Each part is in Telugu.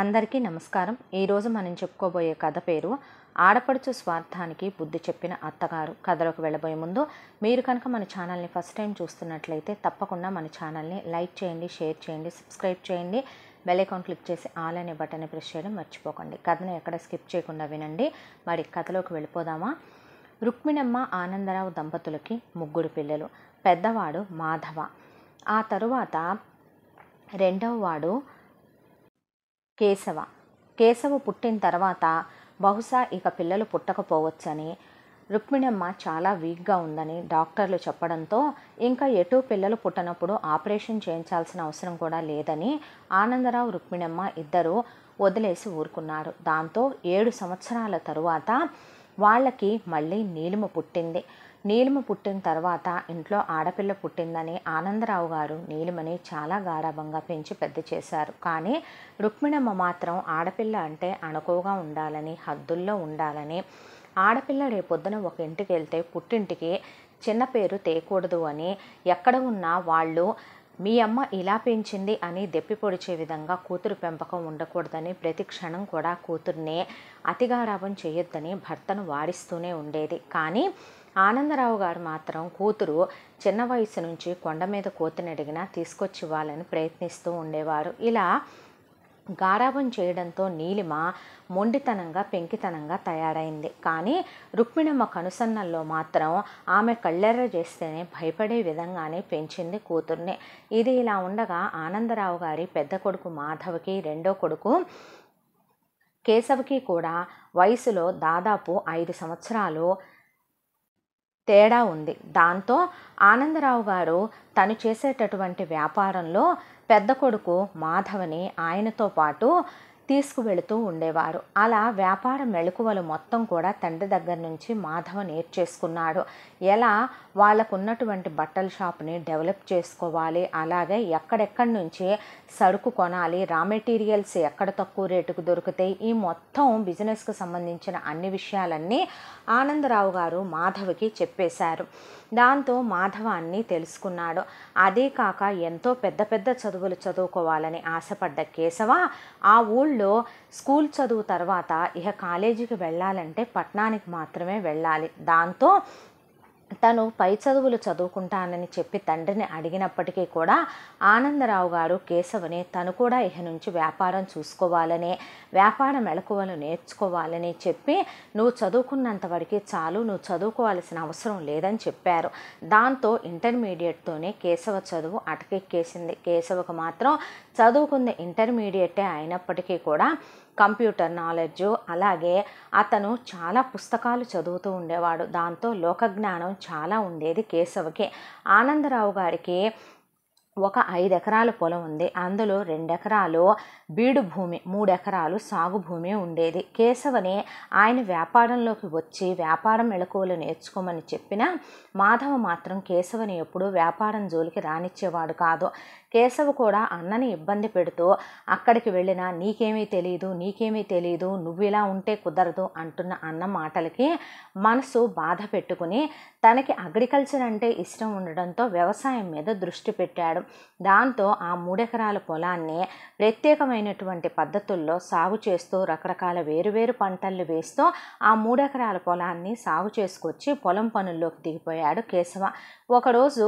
అందరికీ నమస్కారం ఈరోజు మనం చెప్పుకోబోయే కథ పేరు ఆడపడుచు స్వార్థానికి బుద్ధి చెప్పిన అత్తగారు కథలోకి వెళ్ళబోయే ముందు మీరు కనుక మన ఛానల్ని ఫస్ట్ టైం చూస్తున్నట్లయితే తప్పకుండా మన ఛానల్ని లైక్ చేయండి షేర్ చేయండి సబ్స్క్రైబ్ చేయండి బెల్ ఐకాన్ క్లిక్ చేసి ఆల్ అనే బటన్ని ప్రెస్ చేయడం మర్చిపోకండి కథను ఎక్కడ స్కిప్ చేయకుండా వినండి మరి కథలోకి వెళ్ళిపోదామా రుక్మిణమ్మ ఆనందరావు దంపతులకి ముగ్గురు పిల్లలు పెద్దవాడు మాధవ ఆ తరువాత రెండవ వాడు కేశవ కేశవ పుట్టిన తర్వాత బహుశా ఇక పిల్లలు పుట్టకపోవచ్చని రుక్మిణమ్మ చాలా వీక్గా ఉందని డాక్టర్లు చెప్పడంతో ఇంకా ఎటు పిల్లలు పుట్టినప్పుడు ఆపరేషన్ చేయించాల్సిన అవసరం కూడా లేదని ఆనందరావు రుక్మిణమ్మ ఇద్దరూ వదిలేసి ఊరుకున్నారు దాంతో ఏడు సంవత్సరాల తరువాత వాళ్ళకి మళ్ళీ నీలిమ పుట్టింది నీలిమ పుట్టిన తర్వాత ఇంట్లో ఆడపిల్ల పుట్టిందని ఆనందరావు గారు నీలిమని చాలా గారాభంగా పెంచి పెద్ద చేశారు కానీ రుక్మిణమ్మ మాత్రం ఆడపిల్ల అంటే అనుకోగా ఉండాలని హద్దుల్లో ఉండాలని ఆడపిల్ల రేపొద్దున ఒక ఇంటికి వెళ్తే పుట్టింటికి చిన్న పేరు తేకూడదు అని ఎక్కడ ఉన్నా వాళ్ళు మీ అమ్మ ఇలా పెంచింది అని దెప్పి పొడిచే విధంగా కూతురు పెంపకం ఉండకూడదని ప్రతి క్షణం కూడా కూతుర్నే అతిగారాభం చేయొద్దని భర్తను వాడిస్తూనే ఉండేది కానీ ఆనందరావు గారు మాత్రం కూతురు చిన్న వయసు నుంచి కొండ మీద తీసుకొచ్చి తీసుకొచ్చివ్వాలని ప్రయత్నిస్తూ ఉండేవారు ఇలా గారాబం చేయడంతో నీలిమ మొండితనంగా పెంకితనంగా తయారైంది కానీ రుక్మిణమ్మ కనుసన్నల్లో మాత్రం ఆమె కళ్ళెర్ర చేస్తేనే భయపడే విధంగానే పెంచింది కూతుర్ని ఇది ఇలా ఉండగా ఆనందరావు గారి పెద్ద కొడుకు మాధవ్కి రెండో కొడుకు కేశవ్కి కూడా వయసులో దాదాపు ఐదు సంవత్సరాలు తేడా ఉంది దాంతో ఆనందరావు గారు తను చేసేటటువంటి వ్యాపారంలో పెద్ద కొడుకు మాధవని ఆయనతో పాటు తీసుకువెళుతూ ఉండేవారు అలా వ్యాపార మెళకువలు మొత్తం కూడా తండ్రి దగ్గర నుంచి మాధవ నేర్చేసుకున్నాడు ఎలా వాళ్ళకు ఉన్నటువంటి బట్టల షాప్ని డెవలప్ చేసుకోవాలి అలాగే ఎక్కడెక్కడి నుంచి సరుకు కొనాలి రా మెటీరియల్స్ ఎక్కడ తక్కువ రేటుకు దొరుకుతాయి ఈ మొత్తం బిజినెస్కు సంబంధించిన అన్ని విషయాలన్నీ ఆనందరావు గారు మాధవ్కి చెప్పేశారు దాంతో మాధవ అన్నీ తెలుసుకున్నాడు అదే కాక ఎంతో పెద్ద పెద్ద చదువులు చదువుకోవాలని ఆశపడ్డ కేశవ ఆ ఊళ్ళో స్కూల్ చదువు తర్వాత ఇక కాలేజీకి వెళ్ళాలంటే పట్నానికి మాత్రమే వెళ్ళాలి దాంతో తను పై చదువులు చదువుకుంటానని చెప్పి తండ్రిని అడిగినప్పటికీ కూడా ఆనందరావు గారు కేశవని తను కూడా ఇహ నుంచి వ్యాపారం చూసుకోవాలని వ్యాపార మెళకువలు నేర్చుకోవాలని చెప్పి నువ్వు చదువుకున్నంత చాలు నువ్వు చదువుకోవాల్సిన అవసరం లేదని చెప్పారు దాంతో ఇంటర్మీడియట్తోనే కేశవ చదువు అటకెక్కేసింది కేశవకు మాత్రం చదువుకున్న ఇంటర్మీడియటే అయినప్పటికీ కూడా కంప్యూటర్ నాలెడ్జ్ అలాగే అతను చాలా పుస్తకాలు చదువుతూ ఉండేవాడు దాంతో లోకజ్ఞానం చాలా ఉండేది కేశవకి ఆనందరావు గారికి ఒక ఐదు ఎకరాల పొలం ఉంది అందులో రెండెకరాలు బీడు భూమి మూడెకరాలు సాగు భూమి ఉండేది కేశవని ఆయన వ్యాపారంలోకి వచ్చి వ్యాపారం మెళకువలు నేర్చుకోమని చెప్పినా మాధవ మాత్రం కేశవని ఎప్పుడూ వ్యాపారం జోలికి రానిచ్చేవాడు కాదు కేశవ్ కూడా అన్నని ఇబ్బంది పెడుతూ అక్కడికి వెళ్ళిన నీకేమీ తెలియదు నీకేమీ తెలియదు నువ్వు ఇలా ఉంటే కుదరదు అంటున్న అన్న మాటలకి మనసు బాధ పెట్టుకుని తనకి అగ్రికల్చర్ అంటే ఇష్టం ఉండడంతో వ్యవసాయం మీద దృష్టి పెట్టాడు దాంతో ఆ మూడెకరాల పొలాన్ని ప్రత్యేకమైనటువంటి పద్ధతుల్లో సాగు చేస్తూ రకరకాల వేరువేరు పంటలు వేస్తూ ఆ మూడెకరాల పొలాన్ని సాగు చేసుకొచ్చి పొలం పనుల్లోకి దిగిపోయాడు కేశవ ఒకరోజు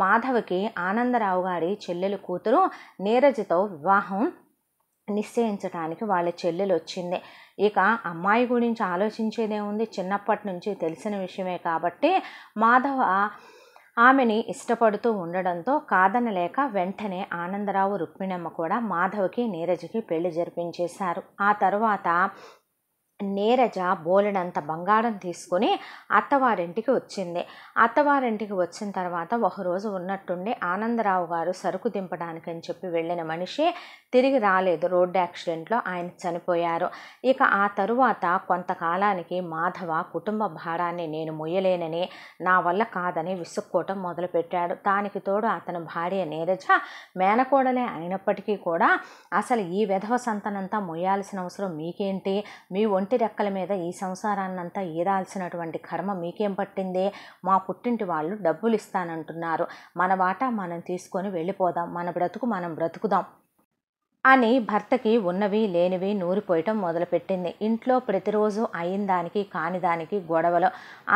మాధవకి ఆనందరావు గారి చెల్లెలు కూతురు నీరజతో వివాహం నిశ్చయించడానికి వాళ్ళ చెల్లెలు వచ్చింది ఇక అమ్మాయి గురించి ఆలోచించేదే ఉంది చిన్నప్పటి నుంచి తెలిసిన విషయమే కాబట్టి మాధవ ఆమెని ఇష్టపడుతూ ఉండడంతో కాదనలేక వెంటనే ఆనందరావు రుక్మిణమ్మ కూడా మాధవకి నీరజకి పెళ్లి జరిపించేశారు ఆ తర్వాత నేరజ బోలెడంత బంగారం తీసుకుని అత్తవారింటికి వచ్చింది అత్తవారింటికి వచ్చిన తర్వాత ఒకరోజు ఉన్నట్టుండి ఆనందరావు గారు సరుకు దింపడానికి అని చెప్పి వెళ్ళిన మనిషి తిరిగి రాలేదు రోడ్డు యాక్సిడెంట్లో ఆయన చనిపోయారు ఇక ఆ తరువాత కొంతకాలానికి మాధవ కుటుంబ భారాన్ని నేను మొయ్యలేనని నా వల్ల కాదని విసుక్కోవటం మొదలుపెట్టాడు దానికి తోడు అతని భార్య నేరజ మేనకోడలే అయినప్పటికీ కూడా అసలు ఈ విధవ సంతనంతా మొయ్యాల్సిన అవసరం మీకేంటి మీ ఒంటి ఒంటి రెక్కల మీద ఈ సంసారాన్నంతా ఈరాల్సినటువంటి కర్మ మీకేం పట్టిందే మా పుట్టింటి వాళ్ళు డబ్బులు ఇస్తానంటున్నారు మన వాటా మనం తీసుకొని వెళ్ళిపోదాం మన బ్రతుకు మనం బ్రతుకుదాం అని భర్తకి ఉన్నవి లేనివి నూరిపోయటం మొదలుపెట్టింది ఇంట్లో ప్రతిరోజు అయిన దానికి కాని దానికి గొడవలు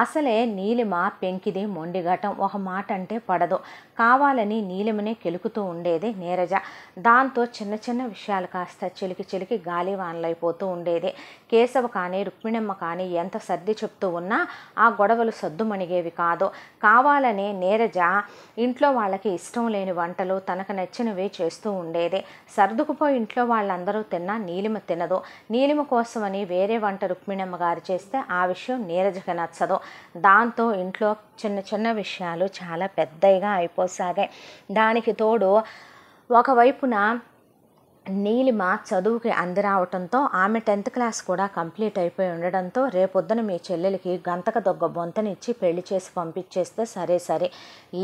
అసలే నీలిమ పెంకిది మొండిఘటం ఒక మాట అంటే పడదు కావాలని నీలిమనే కెలుకుతూ ఉండేది నీరజ దాంతో చిన్న చిన్న విషయాలు కాస్త చిలికి చిలికి గాలి వానలైపోతూ ఉండేది కేశవ కానీ రుక్మిణమ్మ కానీ ఎంత సర్ది చెప్తూ ఉన్నా ఆ గొడవలు సద్దుమణిగేవి కాదు కావాలనే నీరజ ఇంట్లో వాళ్ళకి ఇష్టం లేని వంటలు తనకు నచ్చినవి చేస్తూ ఉండేది సర్దుకు పో ఇంట్లో వాళ్ళందరూ తిన్నా నీలిమ తినదు నీలిమ కోసమని వేరే వంట రుక్మిణమ్మ గారు చేస్తే ఆ విషయం నీరజకి నచ్చదు దాంతో ఇంట్లో చిన్న చిన్న విషయాలు చాలా పెద్దగా అయిపోసాగాయి దానికి తోడు ఒకవైపున నీలిమ చదువుకి అందిరావటంతో ఆమె టెన్త్ క్లాస్ కూడా కంప్లీట్ అయిపోయి ఉండడంతో రేపొద్దున మీ చెల్లెలకి గంతక దొగ్గ బొంతనిచ్చి పెళ్లి చేసి పంపించేస్తే సరే సరే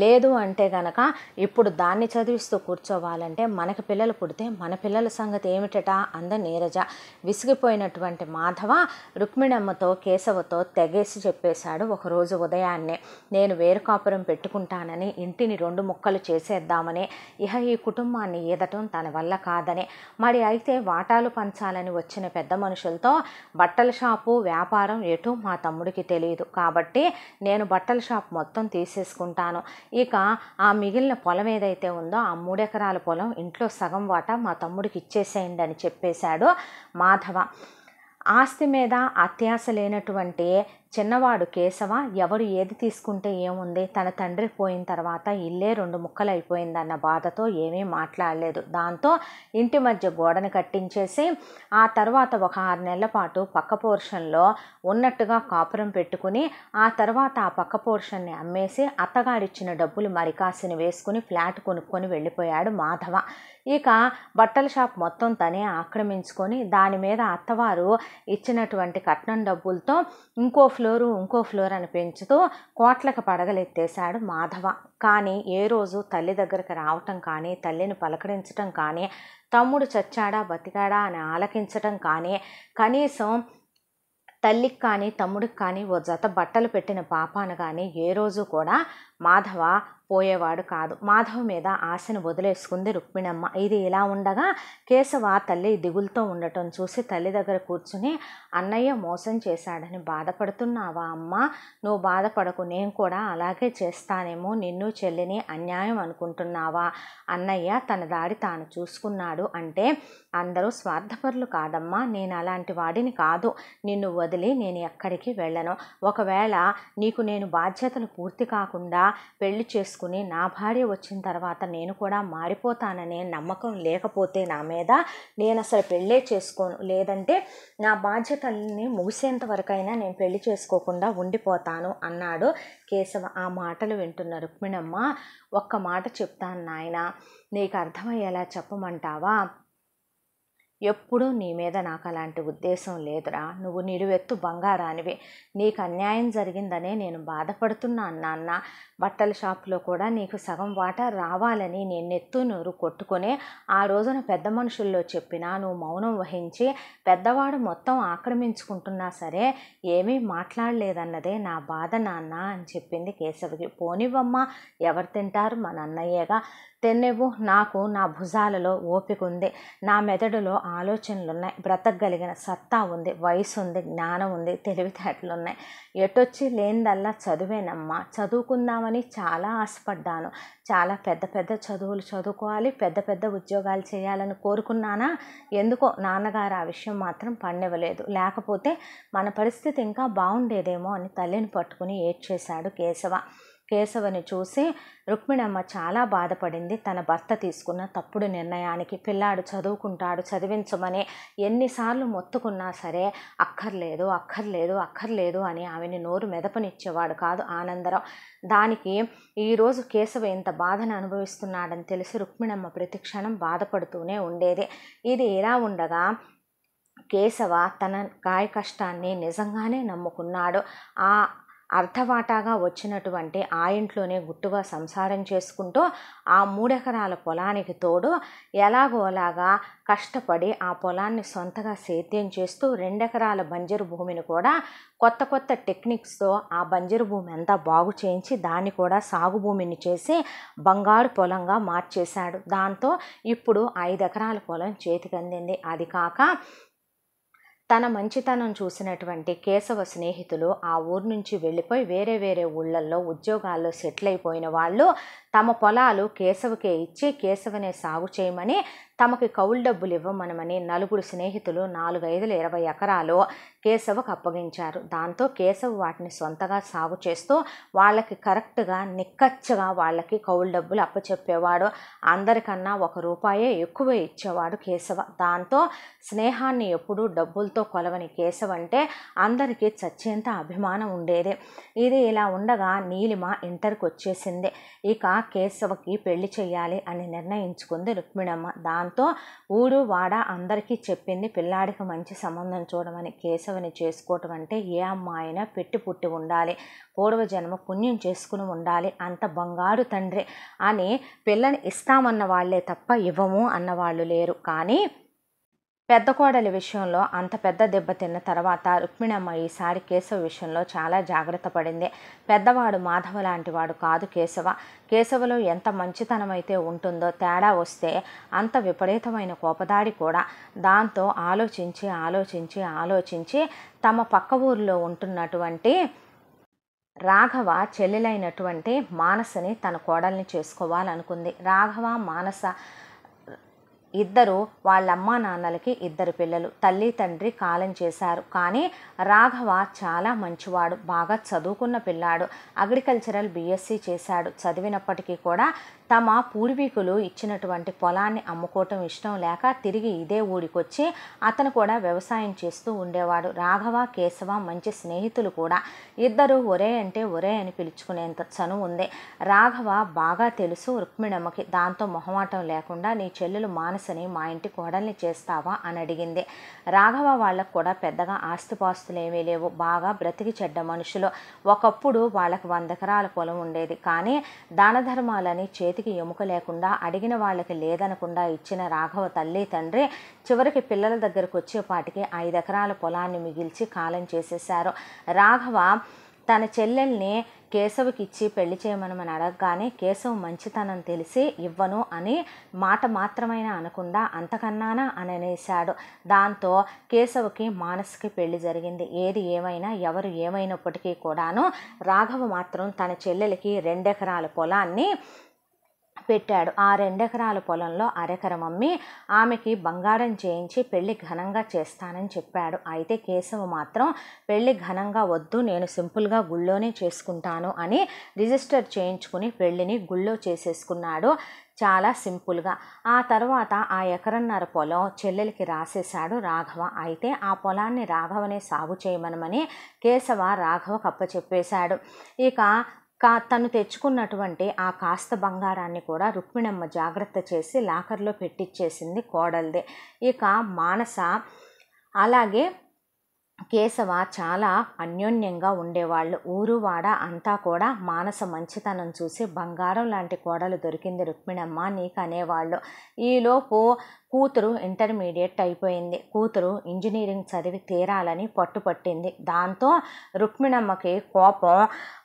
లేదు అంటే గనక ఇప్పుడు దాన్ని చదివిస్తూ కూర్చోవాలంటే మనకి పిల్లలు పుడితే మన పిల్లల సంగతి ఏమిటట అంద నీరజ విసిగిపోయినటువంటి మాధవ రుక్మిణమ్మతో కేశవతో తెగేసి చెప్పేశాడు ఒకరోజు ఉదయాన్నే నేను వేరుకాపురం పెట్టుకుంటానని ఇంటిని రెండు ముక్కలు చేసేద్దామని ఇహ ఈ కుటుంబాన్ని ఈదటం తన వల్ల కాదని మరి అయితే వాటాలు పంచాలని వచ్చిన పెద్ద మనుషులతో బట్టల షాపు వ్యాపారం ఎటు మా తమ్ముడికి తెలియదు కాబట్టి నేను బట్టల షాప్ మొత్తం తీసేసుకుంటాను ఇక ఆ మిగిలిన పొలం ఏదైతే ఉందో ఆ మూడెకరాల పొలం ఇంట్లో సగం వాటా మా తమ్ముడికి ఇచ్చేసేయండి అని చెప్పేశాడు మాధవ ఆస్తి మీద అత్యాశ లేనటువంటి చిన్నవాడు కేశవ ఎవరు ఏది తీసుకుంటే ఏముంది తన తండ్రి పోయిన తర్వాత ఇల్లే రెండు ముక్కలైపోయిందన్న బాధతో ఏమీ మాట్లాడలేదు దాంతో ఇంటి మధ్య గోడను కట్టించేసి ఆ తర్వాత ఒక ఆరు నెలల పాటు పక్క పోర్షన్లో ఉన్నట్టుగా కాపురం పెట్టుకుని ఆ తర్వాత ఆ పక్క పోర్షన్ని అమ్మేసి అత్తగాడిచ్చిన డబ్బులు మరికాసిని వేసుకుని ఫ్లాట్ కొనుక్కొని వెళ్ళిపోయాడు మాధవ ఇక బట్టల షాప్ మొత్తం తనే ఆక్రమించుకొని దాని మీద అత్తవారు ఇచ్చినటువంటి కట్నం డబ్బులతో ఇంకో ఫ్లోరు ఇంకో ఫ్లోర్ అని పెంచుతూ కోట్లకు పడగలెత్తేశాడు మాధవ కానీ ఏ రోజు తల్లి దగ్గరికి రావటం కానీ తల్లిని పలకరించటం కానీ తమ్ముడు చచ్చాడా బతికాడా అని ఆలకించటం కానీ కనీసం తల్లికి కానీ తమ్ముడికి కానీ ఓ జత బట్టలు పెట్టిన పాపాను కానీ ఏ రోజు కూడా మాధవ పోయేవాడు కాదు మాధవ మీద ఆశను వదిలేసుకుంది రుక్మిణమ్మ ఇది ఇలా ఉండగా కేశవ తల్లి దిగులతో ఉండటం చూసి తల్లి దగ్గర కూర్చుని అన్నయ్య మోసం చేశాడని బాధపడుతున్నావా అమ్మ నువ్వు బాధపడకు నేను కూడా అలాగే చేస్తానేమో నిన్ను చెల్లిని అన్యాయం అనుకుంటున్నావా అన్నయ్య తన దాడి తాను చూసుకున్నాడు అంటే అందరూ స్వార్థపరులు కాదమ్మా నేను అలాంటి వాడిని కాదు నిన్ను వదిలి నేను ఎక్కడికి వెళ్ళను ఒకవేళ నీకు నేను బాధ్యతలు పూర్తి కాకుండా పెళ్లి చేసుకుని నా భార్య వచ్చిన తర్వాత నేను కూడా మారిపోతాననే నమ్మకం లేకపోతే నా మీద నేను అసలు పెళ్ళే చేసుకోను లేదంటే నా బాధ్యతల్ని ముగిసేంత వరకైనా నేను పెళ్లి చేసుకోకుండా ఉండిపోతాను అన్నాడు కేశవ ఆ మాటలు వింటున్న రుక్మిణమ్మ ఒక్క మాట చెప్తాను నాయన నీకు అర్థమయ్యేలా చెప్పమంటావా ఎప్పుడూ నీ మీద నాకు అలాంటి ఉద్దేశం లేదురా నువ్వు నిడువెత్తు బంగారానివి నీకు అన్యాయం జరిగిందనే నేను బాధపడుతున్నాను నాన్న బట్టల షాప్లో కూడా నీకు సగం వాటా రావాలని నేను నెత్తు నూరు కొట్టుకునే ఆ రోజున పెద్ద మనుషుల్లో చెప్పినా నువ్వు మౌనం వహించి పెద్దవాడు మొత్తం ఆక్రమించుకుంటున్నా సరే ఏమీ మాట్లాడలేదన్నదే నా బాధ నాన్న అని చెప్పింది కేశవకి పోనివ్వమ్మా ఎవరు తింటారు మా నన్నయ్యగా తెన్నెవ్వు నాకు నా భుజాలలో ఓపిక ఉంది నా మెదడులో ఆలోచనలు ఉన్నాయి బ్రతకగలిగిన సత్తా ఉంది వయసు ఉంది జ్ఞానం ఉంది ఉన్నాయి ఎటొచ్చి లేనిదల్లా చదువేనమ్మా చదువుకుందామని చాలా ఆశపడ్డాను చాలా పెద్ద పెద్ద చదువులు చదువుకోవాలి పెద్ద పెద్ద ఉద్యోగాలు చేయాలని కోరుకున్నానా ఎందుకో నాన్నగారు ఆ విషయం మాత్రం పండివ్వలేదు లేకపోతే మన పరిస్థితి ఇంకా బాగుండేదేమో అని తల్లిని పట్టుకుని ఏడ్చేశాడు కేశవ కేశవని చూసి రుక్మిణమ్మ చాలా బాధపడింది తన భర్త తీసుకున్న తప్పుడు నిర్ణయానికి పిల్లాడు చదువుకుంటాడు చదివించమని ఎన్నిసార్లు మొత్తుకున్నా సరే అక్కర్లేదు అక్కర్లేదు అక్కర్లేదు అని ఆమెని నోరు మెదపనిచ్చేవాడు కాదు ఆనందరావు దానికి ఈరోజు కేశవ ఇంత బాధను అనుభవిస్తున్నాడని తెలిసి రుక్మిణమ్మ ప్రతి క్షణం బాధపడుతూనే ఉండేది ఇది ఇలా ఉండగా కేశవ తన గాయ కష్టాన్ని నిజంగానే నమ్ముకున్నాడు ఆ అర్ధవాటాగా వచ్చినటువంటి ఆ ఇంట్లోనే గుట్టుగా సంసారం చేసుకుంటూ ఆ మూడెకరాల పొలానికి తోడు ఎలాగోలాగా కష్టపడి ఆ పొలాన్ని సొంతగా సేద్యం చేస్తూ రెండెకరాల బంజరు భూమిని కూడా కొత్త కొత్త టెక్నిక్స్తో ఆ బంజరు భూమి అంతా బాగు చేయించి దాన్ని కూడా సాగు భూమిని చేసి బంగారు పొలంగా మార్చేశాడు దాంతో ఇప్పుడు ఐదు ఎకరాల పొలం చేతికందింది అది కాక తన మంచితనం చూసినటువంటి కేశవ స్నేహితులు ఆ ఊరు నుంచి వెళ్ళిపోయి వేరే వేరే ఊళ్ళల్లో ఉద్యోగాల్లో సెటిల్ అయిపోయిన వాళ్ళు తమ పొలాలు కేశవకే ఇచ్చి కేశవనే సాగు చేయమని తమకి కౌలు డబ్బులు ఇవ్వమనమని నలుగురు స్నేహితులు నాలుగైదుల ఇరవై ఎకరాలు కేశవకు అప్పగించారు దాంతో కేశవ్ వాటిని సొంతగా సాగు చేస్తూ వాళ్ళకి కరెక్ట్గా నిక్కచ్చగా వాళ్ళకి కౌలు డబ్బులు అప్పచెప్పేవాడు అందరికన్నా ఒక రూపాయే ఎక్కువ ఇచ్చేవాడు కేశవ దాంతో స్నేహాన్ని ఎప్పుడూ డబ్బులతో కొలవని కేశవ్ అంటే అందరికీ చచ్చేంత అభిమానం ఉండేది ఇది ఇలా ఉండగా నీలిమ ఇంటర్కి వచ్చేసింది ఇక కేశవకి పెళ్లి చేయాలి అని నిర్ణయించుకుంది రుక్మిణమ్మ దాంతో ఊరు వాడ అందరికీ చెప్పింది పిల్లాడికి మంచి సంబంధం చూడమని కేశవని చేసుకోవటం అంటే ఏ అమ్మాయినా పెట్టి పుట్టి ఉండాలి పూర్వజన్మ పుణ్యం చేసుకుని ఉండాలి అంత బంగారు తండ్రి అని పిల్లని ఇస్తామన్న వాళ్ళే తప్ప ఇవ్వము అన్నవాళ్ళు లేరు కానీ పెద్ద కోడలి విషయంలో అంత పెద్ద దెబ్బతిన్న తర్వాత రుక్మిణమ్మ ఈసారి కేశవ విషయంలో చాలా జాగ్రత్త పడింది పెద్దవాడు మాధవ లాంటి వాడు కాదు కేశవ కేశవలో ఎంత మంచితనం అయితే ఉంటుందో తేడా వస్తే అంత విపరీతమైన కోపదాడి కూడా దాంతో ఆలోచించి ఆలోచించి ఆలోచించి తమ పక్క ఊరిలో ఉంటున్నటువంటి రాఘవ చెల్లెలైనటువంటి మానసని తన కోడల్ని చేసుకోవాలనుకుంది రాఘవ మానస ఇద్దరు వాళ్ళమ్మ నాన్నలకి ఇద్దరు పిల్లలు తల్లి తండ్రి కాలం చేశారు కానీ రాఘవ చాలా మంచివాడు బాగా చదువుకున్న పిల్లాడు అగ్రికల్చరల్ బీఎస్సీ చేశాడు చదివినప్పటికీ కూడా తమ పూర్వీకులు ఇచ్చినటువంటి పొలాన్ని అమ్ముకోవటం ఇష్టం లేక తిరిగి ఇదే ఊరికొచ్చి అతను కూడా వ్యవసాయం చేస్తూ ఉండేవాడు రాఘవ కేశవ మంచి స్నేహితులు కూడా ఇద్దరు ఒరే అంటే ఒరే అని పిలుచుకునేంత చను ఉంది రాఘవ బాగా తెలుసు రుక్మిణమ్మకి దాంతో మొహమాటం లేకుండా నీ చెల్లెలు మానసని మా ఇంటి కోడల్ని చేస్తావా అని అడిగింది రాఘవ వాళ్ళకు కూడా పెద్దగా ఆస్తిపాస్తులు ఏమీ లేవు బాగా బ్రతికి చెడ్డ మనుషులు ఒకప్పుడు వాళ్ళకు వంద ఎకరాల పొలం ఉండేది కానీ దాన ధర్మాలని చేతికి చేతికి ఎముక లేకుండా అడిగిన వాళ్ళకి లేదనకుండా ఇచ్చిన రాఘవ తల్లి తండ్రి చివరికి పిల్లల దగ్గరకు వచ్చేపాటికి ఐదెకరాల పొలాన్ని మిగిల్చి కాలం చేసేశారు రాఘవ తన చెల్లెల్ని కేశవకిచ్చి పెళ్లి చేయమనమని అడగగానే కేశవ్ మంచితనం తెలిసి ఇవ్వను అని మాట మాత్రమైనా అనకుండా అంతకన్నానా అని అనేశాడు దాంతో కేశవకి మానసిక పెళ్లి జరిగింది ఏది ఏమైనా ఎవరు ఏమైనప్పటికీ కూడాను రాఘవ మాత్రం తన చెల్లెలకి రెండెకరాల పొలాన్ని పెట్టాడు ఆ రెండెకరాల పొలంలో అరెకరం అమ్మి ఆమెకి బంగారం చేయించి పెళ్లి ఘనంగా చేస్తానని చెప్పాడు అయితే కేశవ మాత్రం పెళ్లి ఘనంగా వద్దు నేను సింపుల్గా గుళ్ళోనే చేసుకుంటాను అని రిజిస్టర్ చేయించుకుని పెళ్లిని గుళ్ళో చేసేసుకున్నాడు చాలా సింపుల్గా ఆ తర్వాత ఆ ఎకరన్నర పొలం చెల్లెలికి రాసేశాడు రాఘవ అయితే ఆ పొలాన్ని రాఘవనే సాగు చేయమనమని కేశవ రాఘవ కప్పచెప్పేశాడు ఇక కా తను తెచ్చుకున్నటువంటి ఆ కాస్త బంగారాన్ని కూడా రుక్మిణమ్మ జాగ్రత్త చేసి లాకర్లో పెట్టిచ్చేసింది కోడల్దే ఇక మానస అలాగే కేశవ చాలా అన్యోన్యంగా ఉండేవాళ్ళు ఊరు వాడ అంతా కూడా మానస మంచితనం చూసి బంగారం లాంటి కోడలు దొరికింది రుక్మిణమ్మ నీకు అనేవాళ్ళు ఈలోపు కూతురు ఇంటర్మీడియట్ అయిపోయింది కూతురు ఇంజనీరింగ్ చదివి తీరాలని పట్టుపట్టింది దాంతో రుక్మిణమ్మకి కోపం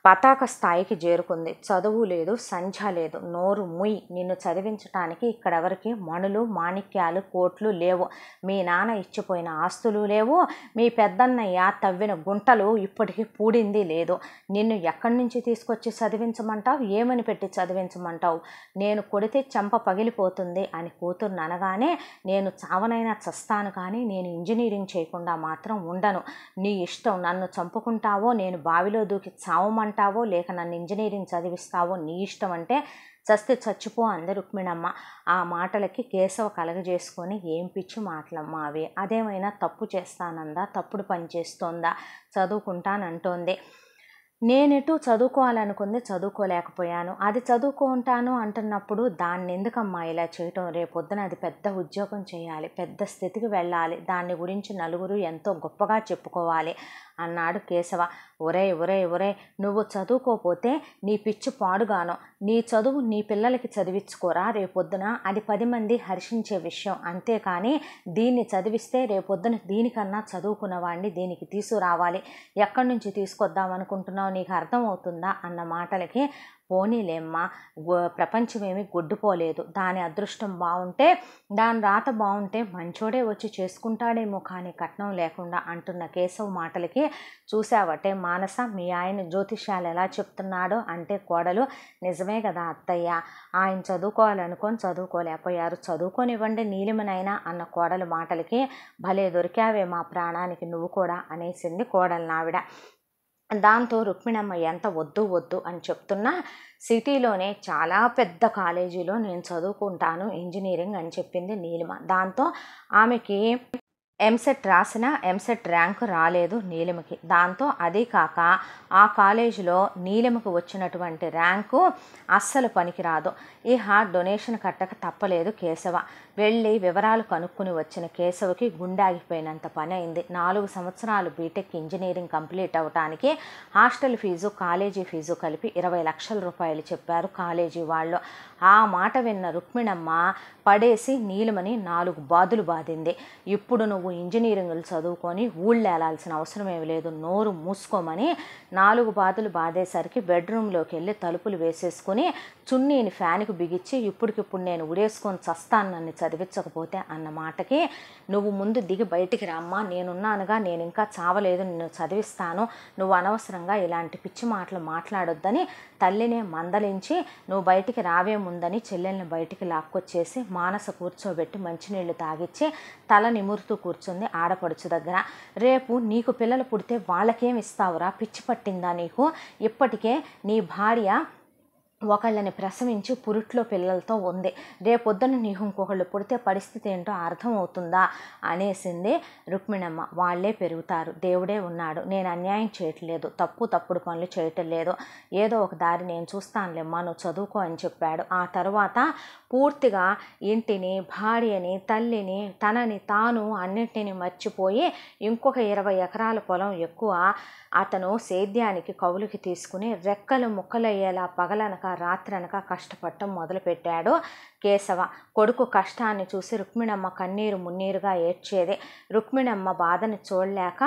పతాక స్థాయికి చేరుకుంది చదువు లేదు సంధ్య లేదు నోరు ముయ్ నిన్ను చదివించడానికి ఇక్కడెవరికి మణులు మాణిక్యాలు కోట్లు లేవు మీ నాన్న ఇచ్చిపోయిన ఆస్తులు లేవు మీ పెద్దన్నయ్య తవ్విన గుంటలు ఇప్పటికీ పూడింది లేదు నిన్ను ఎక్కడి నుంచి తీసుకొచ్చి చదివించమంటావు ఏమని పెట్టి చదివించమంటావు నేను కొడితే చెంప పగిలిపోతుంది అని కూతురు అనగానే నేను చావనైనా చస్తాను కానీ నేను ఇంజనీరింగ్ చేయకుండా మాత్రం ఉండను నీ ఇష్టం నన్ను చంపుకుంటావో నేను బావిలో దూకి చావమంటావో లేక నన్ను ఇంజనీరింగ్ చదివిస్తావో నీ ఇష్టం అంటే చస్తే చచ్చిపో అంది రుక్మిణమ్మ ఆ మాటలకి కేశవ కలగజేసుకొని ఏం పిచ్చి అవి అదేమైనా తప్పు చేస్తానందా తప్పుడు పని చేస్తోందా చదువుకుంటానంటోంది నేనెటు చదువుకోవాలనుకుంది చదువుకోలేకపోయాను అది చదువుకుంటాను అంటున్నప్పుడు దాన్ని ఎందుకమ్మా ఇలా చేయటం రేపొద్దున అది పెద్ద ఉద్యోగం చేయాలి పెద్ద స్థితికి వెళ్ళాలి దాని గురించి నలుగురు ఎంతో గొప్పగా చెప్పుకోవాలి అన్నాడు కేశవ ఒరే ఒరే ఒరే నువ్వు చదువుకోపోతే నీ పిచ్చి పాడుగాను నీ చదువు నీ పిల్లలకి చదివించుకోరా రేపొద్దున అది పది మంది హర్షించే విషయం అంతేకాని దీన్ని చదివిస్తే రేపొద్దున దీనికన్నా చదువుకున్న వాడిని దీనికి తీసుకురావాలి ఎక్కడి నుంచి తీసుకొద్దాం అనుకుంటున్నావు నీకు అర్థమవుతుందా అన్న మాటలకి పోనీలేమ్మా ప్రపంచమేమి గొడ్డుపోలేదు దాని అదృష్టం బాగుంటే దాని రాత బాగుంటే మంచోడే వచ్చి చేసుకుంటాడేమో కానీ కట్నం లేకుండా అంటున్న కేశవ్ మాటలకి చూసావటే మానస మీ ఆయన జ్యోతిష్యాలు ఎలా చెప్తున్నాడో అంటే కోడలు నిజమే కదా అత్తయ్య ఆయన చదువుకోవాలనుకొని చదువుకోలేకపోయారు చదువుకొనివ్వండి నీలిమనైనా అన్న కోడలు మాటలకి భలే దొరికావే మా ప్రాణానికి నువ్వు కూడా అనేసింది కోడలు నావిడ దాంతో రుక్మిణమ్మ ఎంత వద్దు వద్దు అని చెప్తున్నా సిటీలోనే చాలా పెద్ద కాలేజీలో నేను చదువుకుంటాను ఇంజనీరింగ్ అని చెప్పింది నీలిమ దాంతో ఆమెకి ఎంసెట్ రాసిన ఎంసెట్ ర్యాంకు రాలేదు నీలిమకి దాంతో అదే కాక ఆ కాలేజీలో నీలిమకు వచ్చినటువంటి ర్యాంకు అస్సలు పనికిరాదు ఈ హార్ట్ డొనేషన్ కట్టక తప్పలేదు కేశవ వెళ్ళి వివరాలు కనుక్కుని వచ్చిన కేశవకి గుండె ఆగిపోయినంత పని అయింది నాలుగు సంవత్సరాలు బీటెక్ ఇంజనీరింగ్ కంప్లీట్ అవడానికి హాస్టల్ ఫీజు కాలేజీ ఫీజు కలిపి ఇరవై లక్షల రూపాయలు చెప్పారు కాలేజీ వాళ్ళు ఆ మాట విన్న రుక్మిణమ్మ పడేసి నీలమని నాలుగు బాధలు బాధింది ఇప్పుడు నువ్వు ఇంజనీరింగ్లు చదువుకొని ఊళ్ళేలాల్సిన అవసరం ఏమి లేదు నోరు మూసుకోమని నాలుగు బాధలు బాధేసరికి బెడ్రూమ్లోకి వెళ్ళి తలుపులు వేసేసుకుని చున్నీని ఫ్యాన్కి బిగించి ఇప్పటికిప్పుడు నేను ఉడేసుకొని చస్తాను నన్ను చదివించకపోతే అన్న మాటకి నువ్వు ముందు దిగి బయటికి రామ్మా నేనున్నానుగా నేను ఇంకా చావలేదు నిన్ను చదివిస్తాను నువ్వు అనవసరంగా ఇలాంటి పిచ్చి మాటలు మాట్లాడొద్దని తల్లిని మందలించి నువ్వు బయటికి రావే ముందని చెల్లెల్ని బయటికి లాక్కొచ్చేసి మానస కూర్చోబెట్టి మంచినీళ్ళు తాగిచ్చి తల నిమురుతూ కూర్చుంది ఆడపడుచు దగ్గర రేపు నీకు పిల్లలు పుడితే వాళ్ళకేమి ఇస్తావురా పిచ్చి పట్టిందా నీకు ఇప్పటికే నీ భార్య ఒకళ్ళని ప్రసవించి పురుట్లో పిల్లలతో ఉంది రేపొద్దున నీకు ఇంకొకళ్ళు పుడితే పరిస్థితి ఏంటో అర్థం అవుతుందా అనేసింది రుక్మిణమ్మ వాళ్ళే పెరుగుతారు దేవుడే ఉన్నాడు నేను అన్యాయం చేయట్లేదు తప్పు తప్పుడు పనులు చేయటం లేదు ఏదో ఒక దారి నేను చూస్తానులేమ్మా నువ్వు చదువుకో అని చెప్పాడు ఆ తర్వాత పూర్తిగా ఇంటిని భార్యని తల్లిని తనని తాను అన్నింటిని మర్చిపోయి ఇంకొక ఇరవై ఎకరాల పొలం ఎక్కువ అతను సేద్యానికి కవులకి తీసుకుని రెక్కలు ముక్కలయ్యేలా పగలనక రాత్రి అనక కష్టపడటం మొదలుపెట్టాడు కేశవ కొడుకు కష్టాన్ని చూసి రుక్మిణమ్మ కన్నీరు మున్నీరుగా ఏడ్చేది రుక్మిణమ్మ బాధని చూడలేక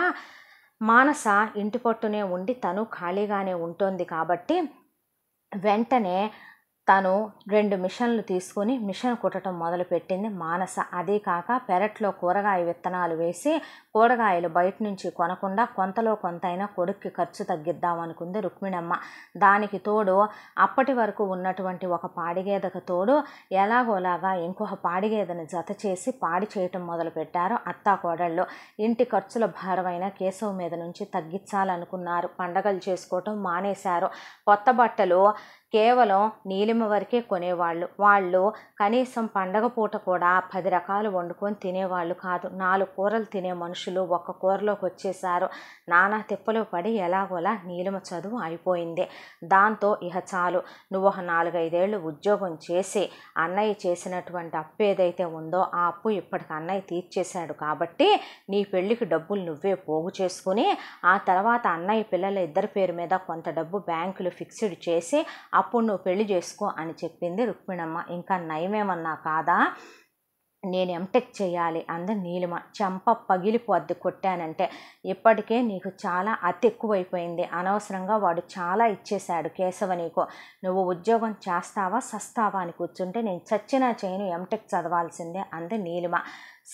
మానస ఇంటి పట్టునే ఉండి తను ఖాళీగానే ఉంటుంది కాబట్టి వెంటనే తను రెండు మిషన్లు తీసుకుని మిషన్ కుట్టడం మొదలుపెట్టింది మానస అదీ కాక పెరట్లో కూరగాయ విత్తనాలు వేసి కూరగాయలు బయట నుంచి కొనకుండా కొంతలో కొంతైనా కొడుక్కి ఖర్చు తగ్గిద్దామనుకుంది రుక్మిణమ్మ దానికి తోడు అప్పటి వరకు ఉన్నటువంటి ఒక పాడిగేదకు తోడు ఎలాగోలాగా ఇంకొక పాడిగేదను జత చేసి పాడి చేయటం మొదలుపెట్టారు అత్తా కోడళ్ళు ఇంటి ఖర్చుల భారమైన కేశవ మీద నుంచి తగ్గించాలనుకున్నారు పండగలు చేసుకోవటం మానేశారు కొత్త బట్టలు కేవలం నీలిమ వరకే కొనేవాళ్ళు వాళ్ళు కనీసం పండగ పూట కూడా పది రకాలు వండుకొని తినేవాళ్ళు కాదు నాలుగు కూరలు తినే మనుషులు మనుషులు ఒక్క కూరలోకి వచ్చేశారు నానా తిప్పలు పడి ఎలాగోలా నీలిమ చదువు అయిపోయింది దాంతో ఇహ చాలు నువ్వు ఒక నాలుగైదేళ్లు ఉద్యోగం చేసి అన్నయ్య చేసినటువంటి అప్పు ఏదైతే ఉందో ఆ అప్పు ఇప్పటికి అన్నయ్య తీర్చేశాడు కాబట్టి నీ పెళ్ళికి డబ్బులు నువ్వే పోగు చేసుకుని ఆ తర్వాత అన్నయ్య పిల్లల ఇద్దరి పేరు మీద కొంత డబ్బు బ్యాంకులు ఫిక్స్డ్ చేసి అప్పుడు నువ్వు పెళ్లి చేసుకో అని చెప్పింది రుక్మిణమ్మ ఇంకా నయమేమన్నా కాదా నేను ఎంటెక్ చేయాలి అంద నీలిమ చెంప పగిలిపోద్ది కొట్టానంటే ఇప్పటికే నీకు చాలా అతి ఎక్కువైపోయింది అనవసరంగా వాడు చాలా ఇచ్చేశాడు కేశవ నీకు నువ్వు ఉద్యోగం చేస్తావా సస్తావా అని కూర్చుంటే నేను చచ్చినా చేయను ఎంటెక్ చదవాల్సిందే అంద నీలిమ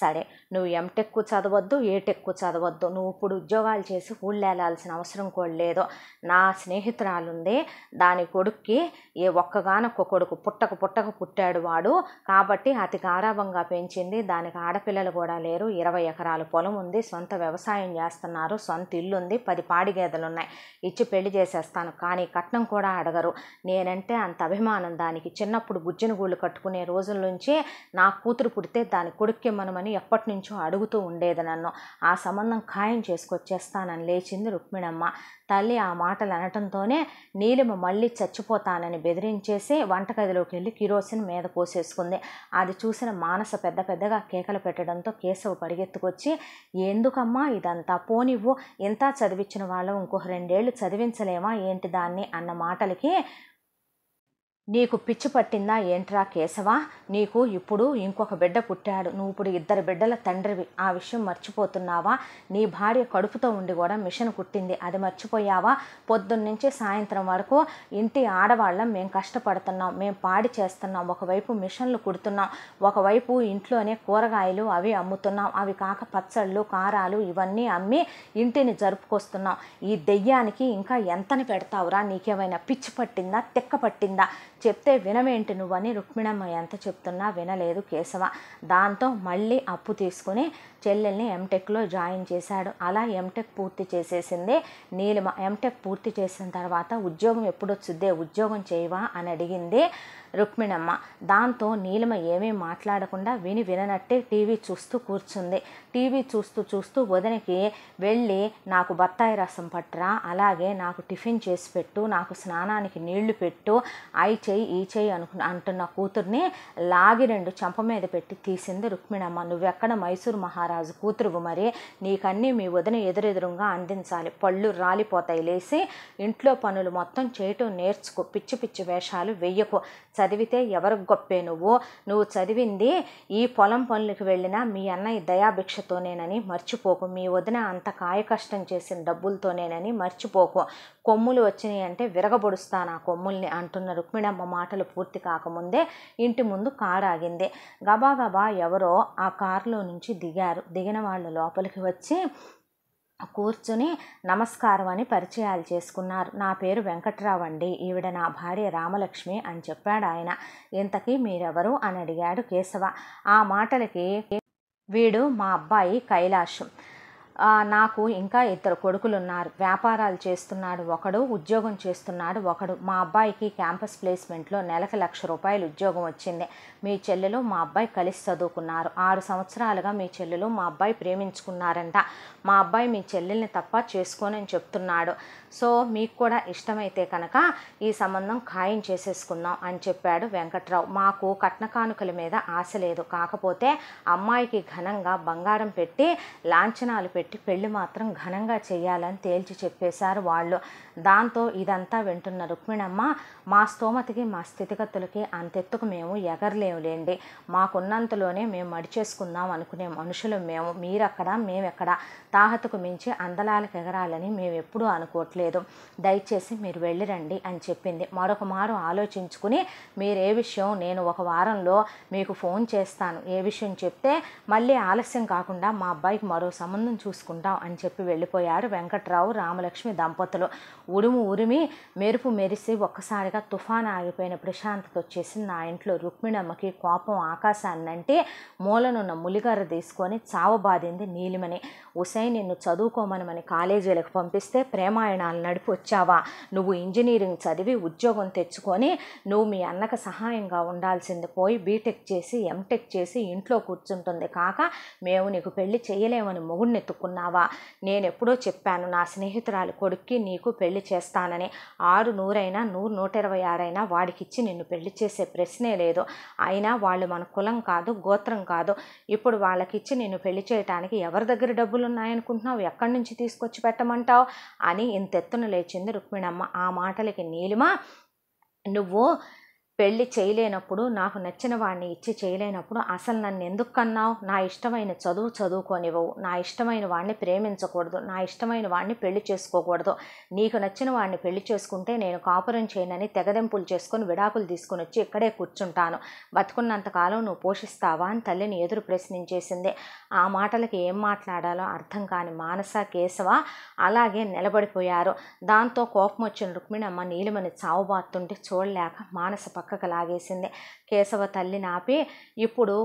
సరే నువ్వు ఎంటెక్ చదవద్దు టెక్ చదవద్దు నువ్వు ఇప్పుడు ఉద్యోగాలు చేసి ఊళ్ళేలాల్సిన అవసరం కూడా లేదు నా స్నేహితురాలుంది దాని కొడుక్కి ఏ ఒక్కగానొక్క కొడుకు పుట్టక పుట్టక పుట్టాడు వాడు కాబట్టి అతి గారాభంగా పెంచింది దానికి ఆడపిల్లలు కూడా లేరు ఇరవై ఎకరాల పొలం ఉంది సొంత వ్యవసాయం చేస్తున్నారు సొంత ఇల్లు ఉంది పది పాడి గేదెలు ఉన్నాయి ఇచ్చి పెళ్లి చేసేస్తాను కానీ కట్నం కూడా అడగరు నేనంటే అంత అభిమానం దానికి చిన్నప్పుడు గుజ్జన గూళ్ళు కట్టుకునే రోజుల నుంచి నా కూతురు పుడితే దాని కొడుక్కి మనమని అని ఎప్పటి నుంచో అడుగుతూ ఉండేది నన్ను ఆ సంబంధం ఖాయం చేసుకొచ్చేస్తానని లేచింది రుక్మిణమ్మ తల్లి ఆ మాటలు అనటంతోనే నీలిమ మళ్ళీ చచ్చిపోతానని బెదిరించేసి వంటగదిలోకి వెళ్ళి కిరోసిన్ మీద పోసేసుకుంది అది చూసిన మానస పెద్ద పెద్దగా కేకలు పెట్టడంతో కేశవ పరిగెత్తుకొచ్చి ఎందుకమ్మా ఇదంతా పోనివ్వు ఇంత చదివించిన వాళ్ళు ఇంకొక రెండేళ్లు చదివించలేమా ఏంటి దాన్ని అన్న మాటలకి నీకు పిచ్చి పట్టిందా ఏంట్రా కేశవా నీకు ఇప్పుడు ఇంకొక బిడ్డ పుట్టాడు నువ్వు ఇప్పుడు ఇద్దరు బిడ్డల తండ్రివి ఆ విషయం మర్చిపోతున్నావా నీ భార్య కడుపుతో ఉండి కూడా మిషన్ కుట్టింది అది మర్చిపోయావా పొద్దున్నుంచి సాయంత్రం వరకు ఇంటి ఆడవాళ్ళం మేము కష్టపడుతున్నాం మేము పాడి చేస్తున్నాం ఒకవైపు మిషన్లు కుడుతున్నాం ఒకవైపు ఇంట్లోనే కూరగాయలు అవి అమ్ముతున్నాం అవి కాక పచ్చళ్ళు కారాలు ఇవన్నీ అమ్మి ఇంటిని జరుపుకొస్తున్నాం ఈ దెయ్యానికి ఇంకా ఎంతని పెడతావురా నీకేమైనా పిచ్చి పట్టిందా తిక్క పట్టిందా చెప్తే వినవేంటి నువ్వని రుక్మిణమ్మ ఎంత చెప్తున్నా వినలేదు కేశవ దాంతో మళ్ళీ అప్పు తీసుకుని చెల్లెల్ని ఎంటెక్లో జాయిన్ చేశాడు అలా ఎంటెక్ పూర్తి చేసేసింది నీలిమ ఎంటెక్ పూర్తి చేసిన తర్వాత ఉద్యోగం ఎప్పుడు వచ్చిందే ఉద్యోగం చేయవా అని అడిగింది రుక్మిణమ్మ దాంతో నీలిమ ఏమీ మాట్లాడకుండా విని విననట్టే టీవీ చూస్తూ కూర్చుంది టీవీ చూస్తూ చూస్తూ వదినకి వెళ్ళి నాకు బత్తాయి రసం పట్టరా అలాగే నాకు టిఫిన్ చేసి పెట్టు నాకు స్నానానికి నీళ్లు పెట్టు ఐ చేయి ఈ చేయి అనుకు అంటున్న కూతుర్ని లాగి రెండు చంప మీద పెట్టి తీసింది రుక్మిణమ్మ నువ్వెక్కడ మైసూరు మహారాజు కూతురువు మరి నీకన్నీ మీ వదిన ఎదురెదురుగా అందించాలి పళ్ళు రాలిపోతాయి లేసి ఇంట్లో పనులు మొత్తం చేయటం నేర్చుకో పిచ్చి పిచ్చి వేషాలు వెయ్యకు చదివితే ఎవరికి గొప్పే నువ్వు నువ్వు చదివింది ఈ పొలం పనులకు వెళ్ళినా మీ అన్నయ్య దయాభిక్షతోనేనని మర్చిపోకు మీ వదిన అంత కాయకష్టం చేసిన డబ్బులతోనేనని మర్చిపోకు కొమ్ములు వచ్చినాయి అంటే విరగబొడుస్తాను ఆ కొమ్ముల్ని అంటున్న రుక్మిణమ్మ మాటలు పూర్తి కాకముందే ఇంటి ముందు కారు ఆగింది గబాగబా ఎవరో ఆ కారులో నుంచి దిగారు దిగిన వాళ్ళు లోపలికి వచ్చి కూర్చుని నమస్కారం అని పరిచయాలు చేసుకున్నారు నా పేరు వెంకట్రావు అండి ఈవిడ నా భార్య రామలక్ష్మి అని చెప్పాడు ఆయన ఇంతకీ మీరెవరు అని అడిగాడు కేశవ ఆ మాటలకి వీడు మా అబ్బాయి కైలాషం నాకు ఇంకా ఇద్దరు కొడుకులు ఉన్నారు వ్యాపారాలు చేస్తున్నాడు ఒకడు ఉద్యోగం చేస్తున్నాడు ఒకడు మా అబ్బాయికి క్యాంపస్ ప్లేస్మెంట్లో నెలకు లక్ష రూపాయలు ఉద్యోగం వచ్చింది మీ చెల్లెలు మా అబ్బాయి కలిసి చదువుకున్నారు ఆరు సంవత్సరాలుగా మీ చెల్లెలు మా అబ్బాయి ప్రేమించుకున్నారంట మా అబ్బాయి మీ చెల్లెల్ని తప్ప చేసుకోనని చెప్తున్నాడు సో మీకు కూడా ఇష్టమైతే కనుక ఈ సంబంధం ఖాయం చేసేసుకుందాం అని చెప్పాడు వెంకట్రావు మాకు కట్న కానుకల మీద ఆశ లేదు కాకపోతే అమ్మాయికి ఘనంగా బంగారం పెట్టి లాంఛనాలు పెట్టి పెట్టి పెళ్లి మాత్రం ఘనంగా చేయాలని తేల్చి చెప్పేశారు వాళ్ళు దాంతో ఇదంతా వింటున్న రుక్మిణమ్మ మా స్తోమతికి మా స్థితిగతులకి అంతెత్తుకు మేము ఎగరలేములేండి మాకున్నంతలోనే మేము మడిచేసుకుందాం అనుకునే మనుషులు మేము మీరక్కడ మేమెక్కడ తాహతకు మించి అందలాలకు ఎగరాలని మేము ఎప్పుడూ అనుకోవట్లేదు దయచేసి మీరు వెళ్ళిరండి అని చెప్పింది మరొక మారు ఆలోచించుకుని మీరు ఏ విషయం నేను ఒక వారంలో మీకు ఫోన్ చేస్తాను ఏ విషయం చెప్తే మళ్ళీ ఆలస్యం కాకుండా మా అబ్బాయికి మరో సంబంధం చూసుకుంటాం అని చెప్పి వెళ్ళిపోయారు వెంకట్రావు రామలక్ష్మి దంపతులు ఉడుము ఉరిమి మెరుపు మెరిసి ఒక్కసారిగా తుఫాన్ ఆగిపోయిన ప్రశాంతత వచ్చేసి నా ఇంట్లో రుక్మిణమ్మకి కోపం అంటే మూలనున్న ములిగారు తీసుకొని చావబాదింది నీలిమని ఉసై నిన్ను చదువుకోమని మన కాలేజీలకు పంపిస్తే ప్రేమాయణాలు నడిపి వచ్చావా నువ్వు ఇంజనీరింగ్ చదివి ఉద్యోగం తెచ్చుకొని నువ్వు మీ అన్నకు సహాయంగా ఉండాల్సింది పోయి బీటెక్ చేసి ఎంటెక్ చేసి ఇంట్లో కూర్చుంటుంది కాక మేము నీకు పెళ్లి చేయలేమని మొగుడు ఎత్తుకున్నావా నేను ఎప్పుడో చెప్పాను నా స్నేహితురాలు కొడుక్కి నీకు పెళ్లి పెళ్లి చేస్తానని ఆరు నూరైనా నూరు నూట ఇరవై ఆరైనా వాడికిచ్చి నిన్ను పెళ్లి చేసే ప్రశ్నే లేదు అయినా వాళ్ళు మన కులం కాదు గోత్రం కాదు ఇప్పుడు వాళ్ళకిచ్చి నిన్ను పెళ్లి చేయటానికి ఎవరి దగ్గర డబ్బులు ఉన్నాయనుకుంటున్నావు ఎక్కడి నుంచి తీసుకొచ్చి పెట్టమంటావు అని ఇంతెత్తున లేచింది రుక్మిణమ్మ ఆ మాటలకి నీలిమా నువ్వు పెళ్ళి చేయలేనప్పుడు నాకు నచ్చిన వాడిని ఇచ్చి చేయలేనప్పుడు అసలు నన్ను ఎందుకు కన్నావు నా ఇష్టమైన చదువు చదువుకోనివ్వవు నా ఇష్టమైన వాడిని ప్రేమించకూడదు నా ఇష్టమైన వాడిని పెళ్లి చేసుకోకూడదు నీకు నచ్చిన వాడిని పెళ్లి చేసుకుంటే నేను కాపురం చేయనని తెగదెంపులు చేసుకొని విడాకులు తీసుకుని వచ్చి ఇక్కడే కూర్చుంటాను బతుకున్నంతకాలం నువ్వు పోషిస్తావా అని తల్లిని ఎదురు ప్రశ్నించేసింది ఆ మాటలకి ఏం మాట్లాడాలో అర్థం కాని మానస కేశవ అలాగే నిలబడిపోయారు దాంతో కోపం వచ్చిన రుక్మిణమ్మ నీలిమని చావుబాతుంటే చూడలేక మానస పక్క పక్కకు లాగేసింది కేశవ తల్లిని ఆపి ఇప్పుడు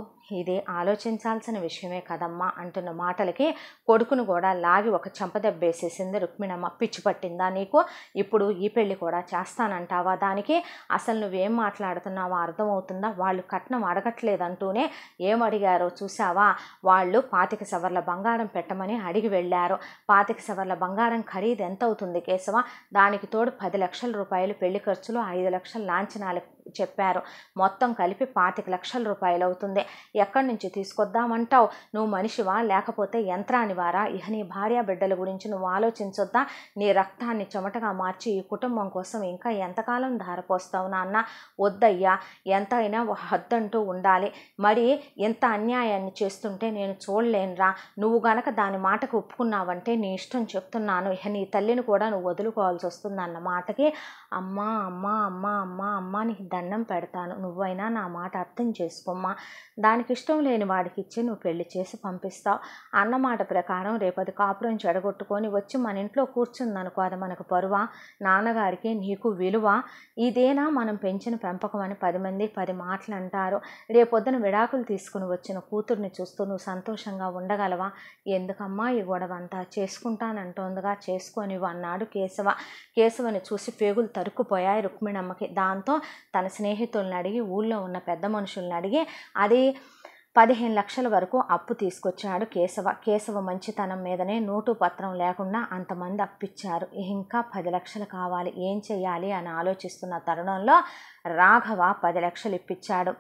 ఇది ఆలోచించాల్సిన విషయమే కదమ్మా అంటున్న మాటలకి కొడుకును కూడా లాగి ఒక చెంపదెబ్బేసేసింది రుక్మిణమ్మ పిచ్చి పట్టిందా నీకు ఇప్పుడు ఈ పెళ్లి కూడా చేస్తానంటావా దానికి అసలు నువ్వేం మాట్లాడుతున్నావా అర్థమవుతుందా వాళ్ళు కట్నం అడగట్లేదంటూనే ఏం అడిగారో చూసావా వాళ్ళు పాతిక సవర్ల బంగారం పెట్టమని అడిగి వెళ్ళారు పాతిక సవర్ల బంగారం ఖరీదు ఎంత అవుతుంది కేశవ దానికి తోడు పది లక్షల రూపాయలు పెళ్లి ఖర్చులు ఐదు లక్షల లాంఛనాలు చెప్పారు మొత్తం కలిపి పాతిక లక్షల రూపాయలు అవుతుంది ఎక్కడి నుంచి తీసుకొద్దామంటావు నువ్వు మనిషివా లేకపోతే యంత్రానివారా వారా ఇహ నీ భార్య బిడ్డల గురించి నువ్వు ఆలోచించొద్దా నీ రక్తాన్ని చెమటగా మార్చి ఈ కుటుంబం కోసం ఇంకా ఎంతకాలం ధారపోస్తావు నాన్న వద్దయ్యా ఎంతైనా హద్దంటూ ఉండాలి మరి ఎంత అన్యాయాన్ని చేస్తుంటే నేను చూడలేనురా నువ్వు గనక దాని మాటకు ఒప్పుకున్నావంటే నీ ఇష్టం చెప్తున్నాను ఇహ నీ తల్లిని కూడా నువ్వు వదులుకోవాల్సి అన్న మాటకి అమ్మా అమ్మా అమ్మ అమ్మా అమ్మ నీకు దండం పెడతాను నువ్వైనా నా మాట అర్థం చేసుకోమ్మా దానికి ఇష్టం లేని వాడికి ఇచ్చి నువ్వు పెళ్లి చేసి పంపిస్తావు అన్నమాట ప్రకారం రేపది కాపురం చెడగొట్టుకొని వచ్చి మన ఇంట్లో కూర్చుందనుకో అది మనకు పరువ నాన్నగారికి నీకు విలువ ఇదేనా మనం పెంచిన పెంపకం అని పది మంది పది మాటలు అంటారు రేపొద్దున విడాకులు తీసుకుని వచ్చిన కూతుర్ని చూస్తూ నువ్వు సంతోషంగా ఉండగలవా ఎందుకమ్మా ఈ గొడవ అంతా చేసుకుంటానంటోందిగా చేసుకొని అన్నాడు కేశవ కేశవని చూసి పేగులు సరుక్కుపోయాయి రుక్మిణమ్మకి దాంతో తన స్నేహితులను అడిగి ఊళ్ళో ఉన్న పెద్ద మనుషుల్ని అడిగి అది పదిహేను లక్షల వరకు అప్పు తీసుకొచ్చాడు కేశవ కేశవ మంచితనం మీదనే నోటు పత్రం లేకుండా అంతమంది అప్పిచ్చారు ఇంకా పది లక్షలు కావాలి ఏం చేయాలి అని ఆలోచిస్తున్న తరుణంలో రాఘవ పది లక్షలు ఇప్పించాడు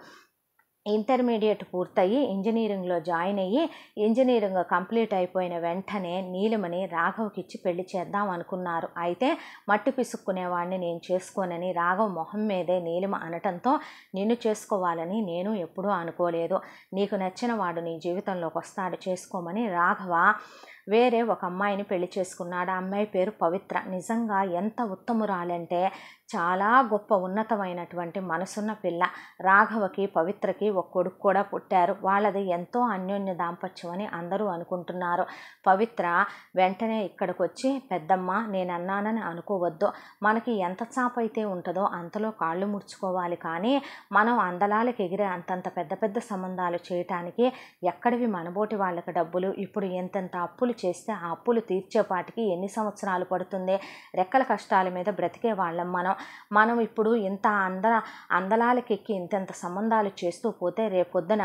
ఇంటర్మీడియట్ పూర్తయి ఇంజనీరింగ్లో జాయిన్ అయ్యి ఇంజనీరింగ్ కంప్లీట్ అయిపోయిన వెంటనే నీలిమని రాఘవ్కి ఇచ్చి పెళ్లి చేద్దాం అనుకున్నారు అయితే మట్టి పిసుక్కునేవాడిని నేను చేసుకోనని రాఘవ్ మొహం మీదే నీలిమ అనటంతో నిన్ను చేసుకోవాలని నేను ఎప్పుడూ అనుకోలేదు నీకు నచ్చిన వాడు నీ జీవితంలోకి వస్తాడు చేసుకోమని రాఘవ వేరే ఒక అమ్మాయిని పెళ్లి చేసుకున్నాడు ఆ అమ్మాయి పేరు పవిత్ర నిజంగా ఎంత ఉత్తమురాలంటే చాలా గొప్ప ఉన్నతమైనటువంటి మనసున్న పిల్ల రాఘవకి పవిత్రకి ఒక కొడుకు కూడా పుట్టారు వాళ్ళది ఎంతో అన్యోన్య దాంపత్యం అని అందరూ అనుకుంటున్నారు పవిత్ర వెంటనే ఇక్కడికి వచ్చి పెద్దమ్మ నేను అన్నానని అనుకోవద్దు మనకి ఎంత చాప అయితే ఉంటుందో అంతలో కాళ్ళు ముడుచుకోవాలి కానీ మనం అందలాలకు ఎగిరే అంతంత పెద్ద పెద్ద సంబంధాలు చేయటానికి ఎక్కడివి మనబోటి వాళ్ళకి డబ్బులు ఇప్పుడు ఎంతెంత అప్పులు అప్పులు చేస్తే ఆ అప్పులు తీర్చేపాటికి ఎన్ని సంవత్సరాలు పడుతుంది రెక్కల కష్టాల మీద బ్రతికే వాళ్ళం మనం మనం ఇప్పుడు ఇంత అంద అందలాలకెక్కి ఇంతెంత సంబంధాలు చేస్తూ పోతే రేపొద్దున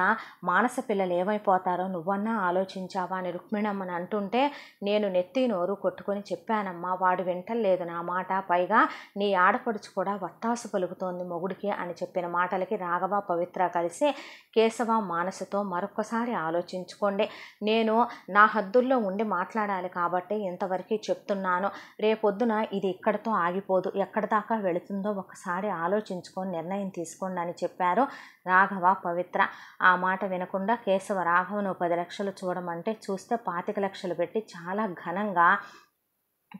మానస పిల్లలు ఏమైపోతారో నువ్వన్నా ఆలోచించావా అని రుక్మిణమ్మని అంటుంటే నేను నెత్తి నోరు కొట్టుకొని చెప్పానమ్మా వాడు వింటలేదు నా మాట పైగా నీ ఆడపడుచు కూడా వత్తాసు పలుకుతోంది మొగుడికి అని చెప్పిన మాటలకి రాఘవ పవిత్ర కలిసి కేశవ మానసతో మరొకసారి ఆలోచించుకోండి నేను నా హద్దుల్లో ఉన్న ఉండి మాట్లాడాలి కాబట్టి ఇంతవరకు చెప్తున్నాను రేపొద్దున ఇది ఇక్కడతో ఆగిపోదు దాకా వెళుతుందో ఒకసారి ఆలోచించుకొని నిర్ణయం తీసుకోండి అని చెప్పారు రాఘవ పవిత్ర ఆ మాట వినకుండా కేశవ రాఘవను పది లక్షలు చూడమంటే చూస్తే పాతిక లక్షలు పెట్టి చాలా ఘనంగా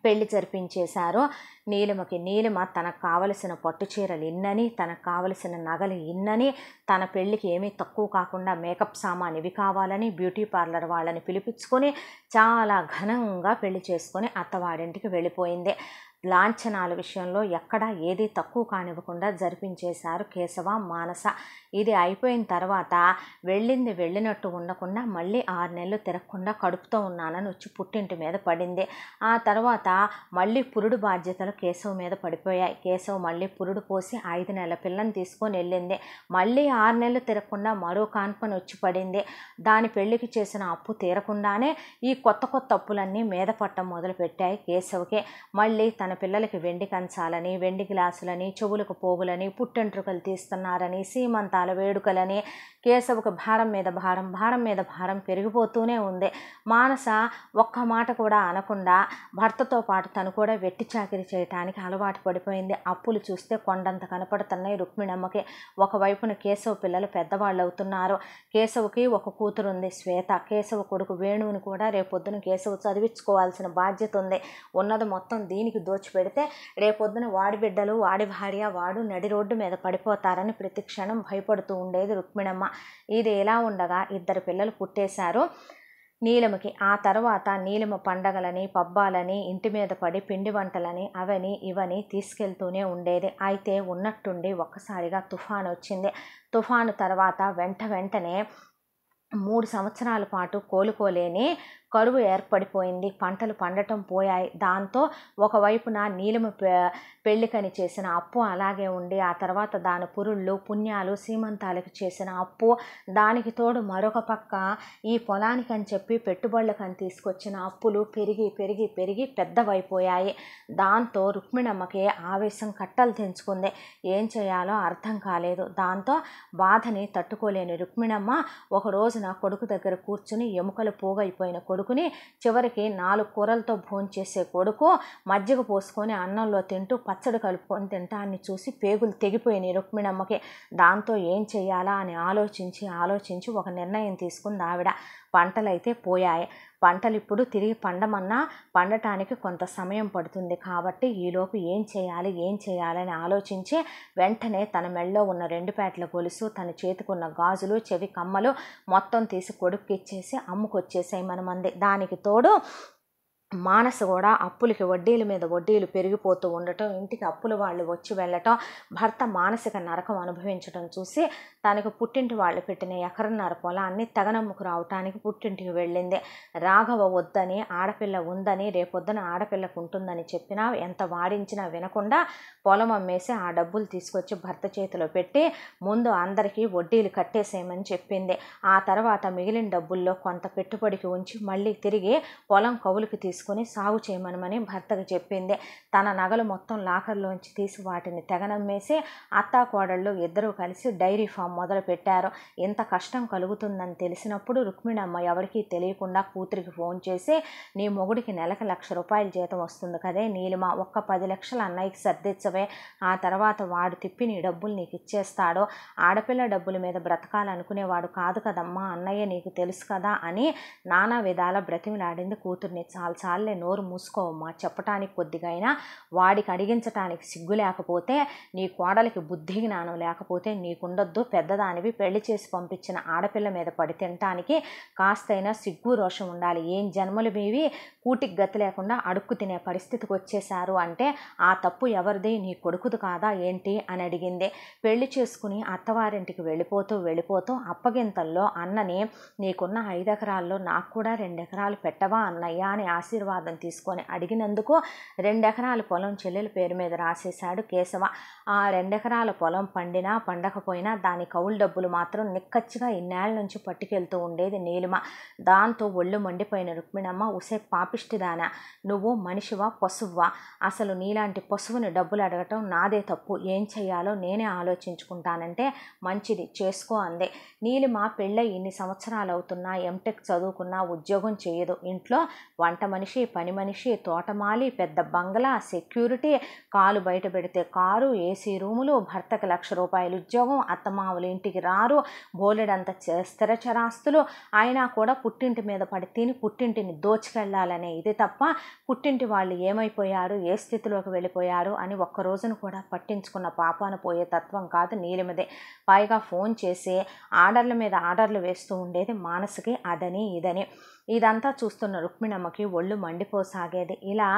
పెళ్లి జరిపించేశారు నీలిమకి నీలిమ తనకు కావలసిన పట్టు చీరలు ఇన్నని తనకు కావలసిన నగలు ఇన్నని తన పెళ్ళికి ఏమీ తక్కువ కాకుండా మేకప్ సామాన్ ఇవి కావాలని బ్యూటీ పార్లర్ వాళ్ళని పిలిపించుకొని చాలా ఘనంగా పెళ్లి చేసుకొని అత్తవాడింటికి వెళ్ళిపోయింది లాంఛనాల విషయంలో ఎక్కడా ఏది తక్కువ కానివ్వకుండా జరిపించేశారు కేశవ మానస ఇది అయిపోయిన తర్వాత వెళ్ళింది వెళ్ళినట్టు ఉండకుండా మళ్ళీ ఆరు నెలలు తిరగకుండా కడుపుతో ఉన్నానని వచ్చి పుట్టింటి మీద పడింది ఆ తర్వాత మళ్ళీ పురుడు బాధ్యతలు కేశవ్ మీద పడిపోయాయి కేశవ్ మళ్ళీ పురుడు పోసి ఐదు నెలల పిల్లని తీసుకొని వెళ్ళింది మళ్ళీ ఆరు నెలలు తిరగకుండా మరో కాన్పని వచ్చి పడింది దాని పెళ్లికి చేసిన అప్పు తీరకుండానే ఈ కొత్త కొత్త అప్పులన్నీ మీద పట్టడం మొదలుపెట్టాయి కేశవ్కి మళ్ళీ తన తన పిల్లలకి వెండి కంచాలని వెండి గ్లాసులని చెవులకు పోగులని పుట్టెంట్రుకలు తీస్తున్నారని సీమంతాల వేడుకలని కేశవుకు భారం మీద భారం భారం మీద భారం పెరిగిపోతూనే ఉంది మానస ఒక్క మాట కూడా అనకుండా భర్తతో పాటు తను కూడా వెట్టి చాకిరి చేయటానికి అలవాటు పడిపోయింది అప్పులు చూస్తే కొండంత కనపడుతున్నాయి రుక్మిణమ్మకి ఒకవైపున కేశవ పిల్లలు పెద్దవాళ్ళు అవుతున్నారు కేశవుకి ఒక కూతురు ఉంది శ్వేత కేశవ కొడుకు వేణువుని కూడా రేపొద్దున కేశవు చదివించుకోవాల్సిన బాధ్యత ఉంది ఉన్నది మొత్తం దీనికి దొరి పెడితే రేపొద్దున వాడి బిడ్డలు వాడి భార్య వాడు నడి రోడ్డు మీద పడిపోతారని ప్రతి క్షణం భయపడుతూ ఉండేది రుక్మిణమ్మ ఇది ఎలా ఉండగా ఇద్దరు పిల్లలు పుట్టేశారు నీలమకి ఆ తర్వాత నీలమ పండగలని పబ్బాలని ఇంటి మీద పడి పిండి వంటలని అవని ఇవని తీసుకెళ్తూనే ఉండేది అయితే ఉన్నట్టుండి ఒక్కసారిగా తుఫాను వచ్చింది తుఫాను తర్వాత వెంట వెంటనే మూడు సంవత్సరాల పాటు కోలుకోలేని కరువు ఏర్పడిపోయింది పంటలు పండటం పోయాయి దాంతో ఒకవైపున నీలిమ పెళ్ళికని చేసిన అప్పు అలాగే ఉండి ఆ తర్వాత దాని పురుళ్ళు పుణ్యాలు సీమంతాలకు చేసిన అప్పు దానికి తోడు మరొక పక్క ఈ పొలానికి అని చెప్పి పెట్టుబడులకని తీసుకొచ్చిన అప్పులు పెరిగి పెరిగి పెరిగి పెద్దవైపోయాయి దాంతో రుక్మిణమ్మకి ఆవేశం కట్టలు తెంచుకుంది ఏం చేయాలో అర్థం కాలేదు దాంతో బాధని తట్టుకోలేని రుక్మిణమ్మ ఒక రోజున కొడుకు దగ్గర కూర్చుని ఎముకలు పోగైపోయిన కొడుకు కొడుకుని చివరికి నాలుగు కూరలతో భోంచేసే కొడుకు మజ్జిగ పోసుకొని అన్నంలో తింటూ పచ్చడి కలుపుకొని తింటాన్ని చూసి పేగులు తెగిపోయినాయి రుక్మిణమ్మకి దాంతో ఏం చేయాలా అని ఆలోచించి ఆలోచించి ఒక నిర్ణయం తీసుకుంది ఆవిడ పంటలైతే పోయాయి పంటలు ఇప్పుడు తిరిగి పండమన్నా పండటానికి కొంత సమయం పడుతుంది కాబట్టి ఈలోపు ఏం చేయాలి ఏం చేయాలని ఆలోచించి వెంటనే తన మెళ్ళలో ఉన్న రెండు ప్యాట్ల గొలుసు తన చేతికున్న గాజులు చెవి కమ్మలు మొత్తం తీసి కొడుక్కి ఇచ్చేసి అమ్ముకొచ్చేసాయి మనమంది దానికి తోడు మానసు కూడా అప్పులకి వడ్డీల మీద వడ్డీలు పెరిగిపోతూ ఉండటం ఇంటికి అప్పుల వాళ్ళు వచ్చి వెళ్ళటం భర్త మానసిక నరకం అనుభవించడం చూసి తనకు పుట్టింటి వాళ్ళు పెట్టిన ఎకరన్నర పొలాన్ని తగనమ్ముకు రావటానికి పుట్టింటికి వెళ్ళింది రాఘవ వద్దని ఆడపిల్ల ఉందని రేపొద్దున ఆడపిల్లకు ఉంటుందని చెప్పినా ఎంత వాడించినా వినకుండా పొలం అమ్మేసి ఆ డబ్బులు తీసుకొచ్చి భర్త చేతిలో పెట్టి ముందు అందరికీ వడ్డీలు కట్టేసేయమని చెప్పింది ఆ తర్వాత మిగిలిన డబ్బుల్లో కొంత పెట్టుబడికి ఉంచి మళ్ళీ తిరిగి పొలం కవులుకి తీసుకు తీసుకొని సాగు చేయమనమని భర్తకు చెప్పింది తన నగలు మొత్తం లాకర్లోంచి తీసి వాటిని తెగనమ్మేసి అత్తా కోడళ్ళు ఇద్దరూ కలిసి డైరీ ఫామ్ పెట్టారు ఎంత కష్టం కలుగుతుందని తెలిసినప్పుడు రుక్మిణమ్మ ఎవరికీ తెలియకుండా కూతురికి ఫోన్ చేసి నీ మొగుడికి నెలకు లక్ష రూపాయల జీతం వస్తుంది కదే నీలిమ ఒక్క పది లక్షలు అన్నయ్యకి సర్దించవే ఆ తర్వాత వాడు తిప్పి నీ డబ్బులు నీకు ఇచ్చేస్తాడు ఆడపిల్ల డబ్బుల మీద బ్రతకాలనుకునేవాడు కాదు కదమ్మా అన్నయ్య నీకు తెలుసు కదా అని నానా విధాల బ్రతిమిలాడింది కూతుర్ని చాలా సార్లే నోరు మూసుకోవమ్మా చెప్పటానికి కొద్దిగా అయినా వాడికి అడిగించటానికి సిగ్గు లేకపోతే నీ కోడలికి బుద్ధి జ్ఞానం లేకపోతే నీకుండొద్దు పెద్దదానివి పెళ్లి చేసి పంపించిన ఆడపిల్ల మీద పడి తినటానికి కాస్తైనా సిగ్గు రోషం ఉండాలి ఏం జన్మలు మీవి కూటికి గతి లేకుండా అడుక్కు తినే పరిస్థితికి వచ్చేశారు అంటే ఆ తప్పు ఎవరిది నీ కొడుకుది కాదా ఏంటి అని అడిగింది పెళ్లి చేసుకుని అత్తవారింటికి వెళ్ళిపోతూ వెళ్ళిపోతూ అప్పగింతల్లో అన్నని నీకున్న ఐదెకరాల్లో నాకు కూడా రెండెకరాలు పెట్టవా అన్నయ్య అని ఆశ ఆశీర్వాదం తీసుకొని అడిగినందుకు రెండెకరాల పొలం చెల్లెల పేరు మీద రాసేశాడు కేశవ ఆ రెండెకరాల పొలం పండినా పండకపోయినా దాని కౌలు డబ్బులు మాత్రం నిక్కచ్చిగా ఇన్నేళ్ల నుంచి పట్టుకెళ్తూ ఉండేది నీలిమ దాంతో ఒళ్ళు మండిపోయిన రుక్మిణమ్మ ఉసే పాపిష్టిదానా నువ్వు మనిషివా పశువువా అసలు నీలాంటి పశువుని డబ్బులు అడగటం నాదే తప్పు ఏం చేయాలో నేనే ఆలోచించుకుంటానంటే మంచిది చేసుకో అందే నీలిమ పెళ్ళై ఇన్ని సంవత్సరాలు అవుతున్నా ఎంటెక్ చదువుకున్నా ఉద్యోగం చేయదు ఇంట్లో వంట మనిషి మనిషి పని మనిషి తోటమాలి పెద్ద బంగ్లా సెక్యూరిటీ కాలు బయట పెడితే కారు ఏసీ రూములు భర్తకి లక్ష రూపాయలు ఉద్యోగం అత్తమావుల ఇంటికి రారు బోలెడంత స్థిరచరాస్తులు అయినా కూడా పుట్టింటి మీద పడి తిని పుట్టింటిని దోచుకెళ్లాలనే ఇది తప్ప పుట్టింటి వాళ్ళు ఏమైపోయారు ఏ స్థితిలోకి వెళ్ళిపోయారు అని ఒక్క కూడా పట్టించుకున్న పాపాను పోయే తత్వం కాదు నీలిమదే పైగా ఫోన్ చేసి ఆర్డర్ల మీద ఆర్డర్లు వేస్తూ ఉండేది మానసుకి అదని ఇదని ఇదంతా చూస్తున్న రుక్మిణమ్మకి ఒళ్ళు మండిపోసాగేది ఇలా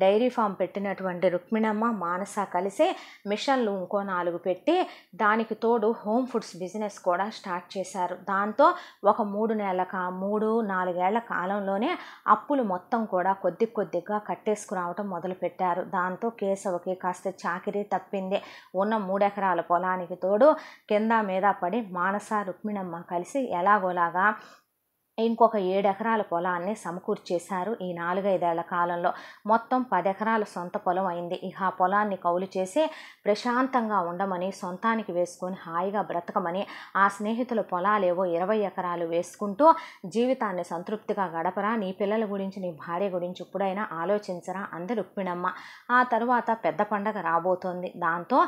డైరీ ఫామ్ పెట్టినటువంటి రుక్మిణమ్మ మానస కలిసి మిషన్లు ఇంకో నాలుగు పెట్టి దానికి తోడు హోమ్ ఫుడ్స్ బిజినెస్ కూడా స్టార్ట్ చేశారు దాంతో ఒక మూడు నెలల మూడు నాలుగేళ్ల కాలంలోనే అప్పులు మొత్తం కూడా కొద్ది కొద్దిగా కట్టేసుకురావటం మొదలుపెట్టారు దాంతో కేశవకి కాస్త చాకిరీ తప్పింది ఉన్న మూడెకరాల పొలానికి తోడు కింద మీద పడి మానస రుక్మిణమ్మ కలిసి ఎలాగోలాగా ఇంకొక ఏడెకరాల పొలాన్ని సమకూర్చేశారు ఈ నాలుగైదేళ్ల కాలంలో మొత్తం పదెకరాల సొంత పొలం అయింది ఇక ఆ పొలాన్ని కౌలు చేసి ప్రశాంతంగా ఉండమని సొంతానికి వేసుకొని హాయిగా బ్రతకమని ఆ స్నేహితుల పొలాలేవో ఇరవై ఎకరాలు వేసుకుంటూ జీవితాన్ని సంతృప్తిగా గడపరా నీ పిల్లల గురించి నీ భార్య గురించి ఇప్పుడైనా ఆలోచించరా అందరు ఉప్పినమ్మ ఆ తరువాత పెద్ద పండగ రాబోతోంది దాంతో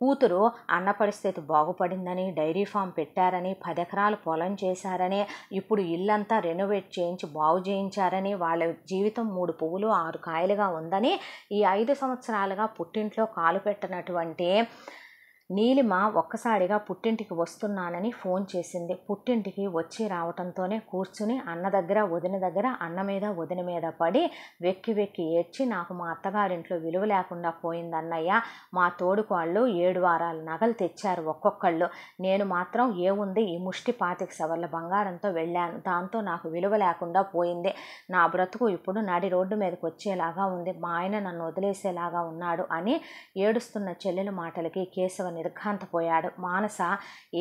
కూతురు అన్న పరిస్థితి బాగుపడిందని డైరీ ఫామ్ పెట్టారని పది ఎకరాలు పొలం చేశారని ఇప్పుడు ఇల్లంతా రెనోవేట్ చేయించి బాగు చేయించారని వాళ్ళ జీవితం మూడు పువ్వులు ఆరు కాయలుగా ఉందని ఈ ఐదు సంవత్సరాలుగా పుట్టింట్లో కాలు పెట్టినటువంటి నీలిమ ఒక్కసారిగా పుట్టింటికి వస్తున్నానని ఫోన్ చేసింది పుట్టింటికి వచ్చి రావటంతోనే కూర్చుని అన్న దగ్గర వదిన దగ్గర అన్న మీద వదిన మీద పడి వెక్కి వెక్కి ఏడ్చి నాకు మా అత్తగారింట్లో విలువ లేకుండా పోయిందన్నయ్య మా తోడుకోళ్ళు ఏడు వారాల నగలు తెచ్చారు ఒక్కొక్కళ్ళు నేను మాత్రం ఏముంది ఈ ముష్టి పాతిక సవర్ల బంగారంతో వెళ్ళాను దాంతో నాకు విలువ లేకుండా పోయింది నా బ్రతుకు ఇప్పుడు నడి రోడ్డు మీదకి వచ్చేలాగా ఉంది మా ఆయన నన్ను వదిలేసేలాగా ఉన్నాడు అని ఏడుస్తున్న చెల్లెల మాటలకి కేశవ నిర్ఘాంతపోయాడు మానస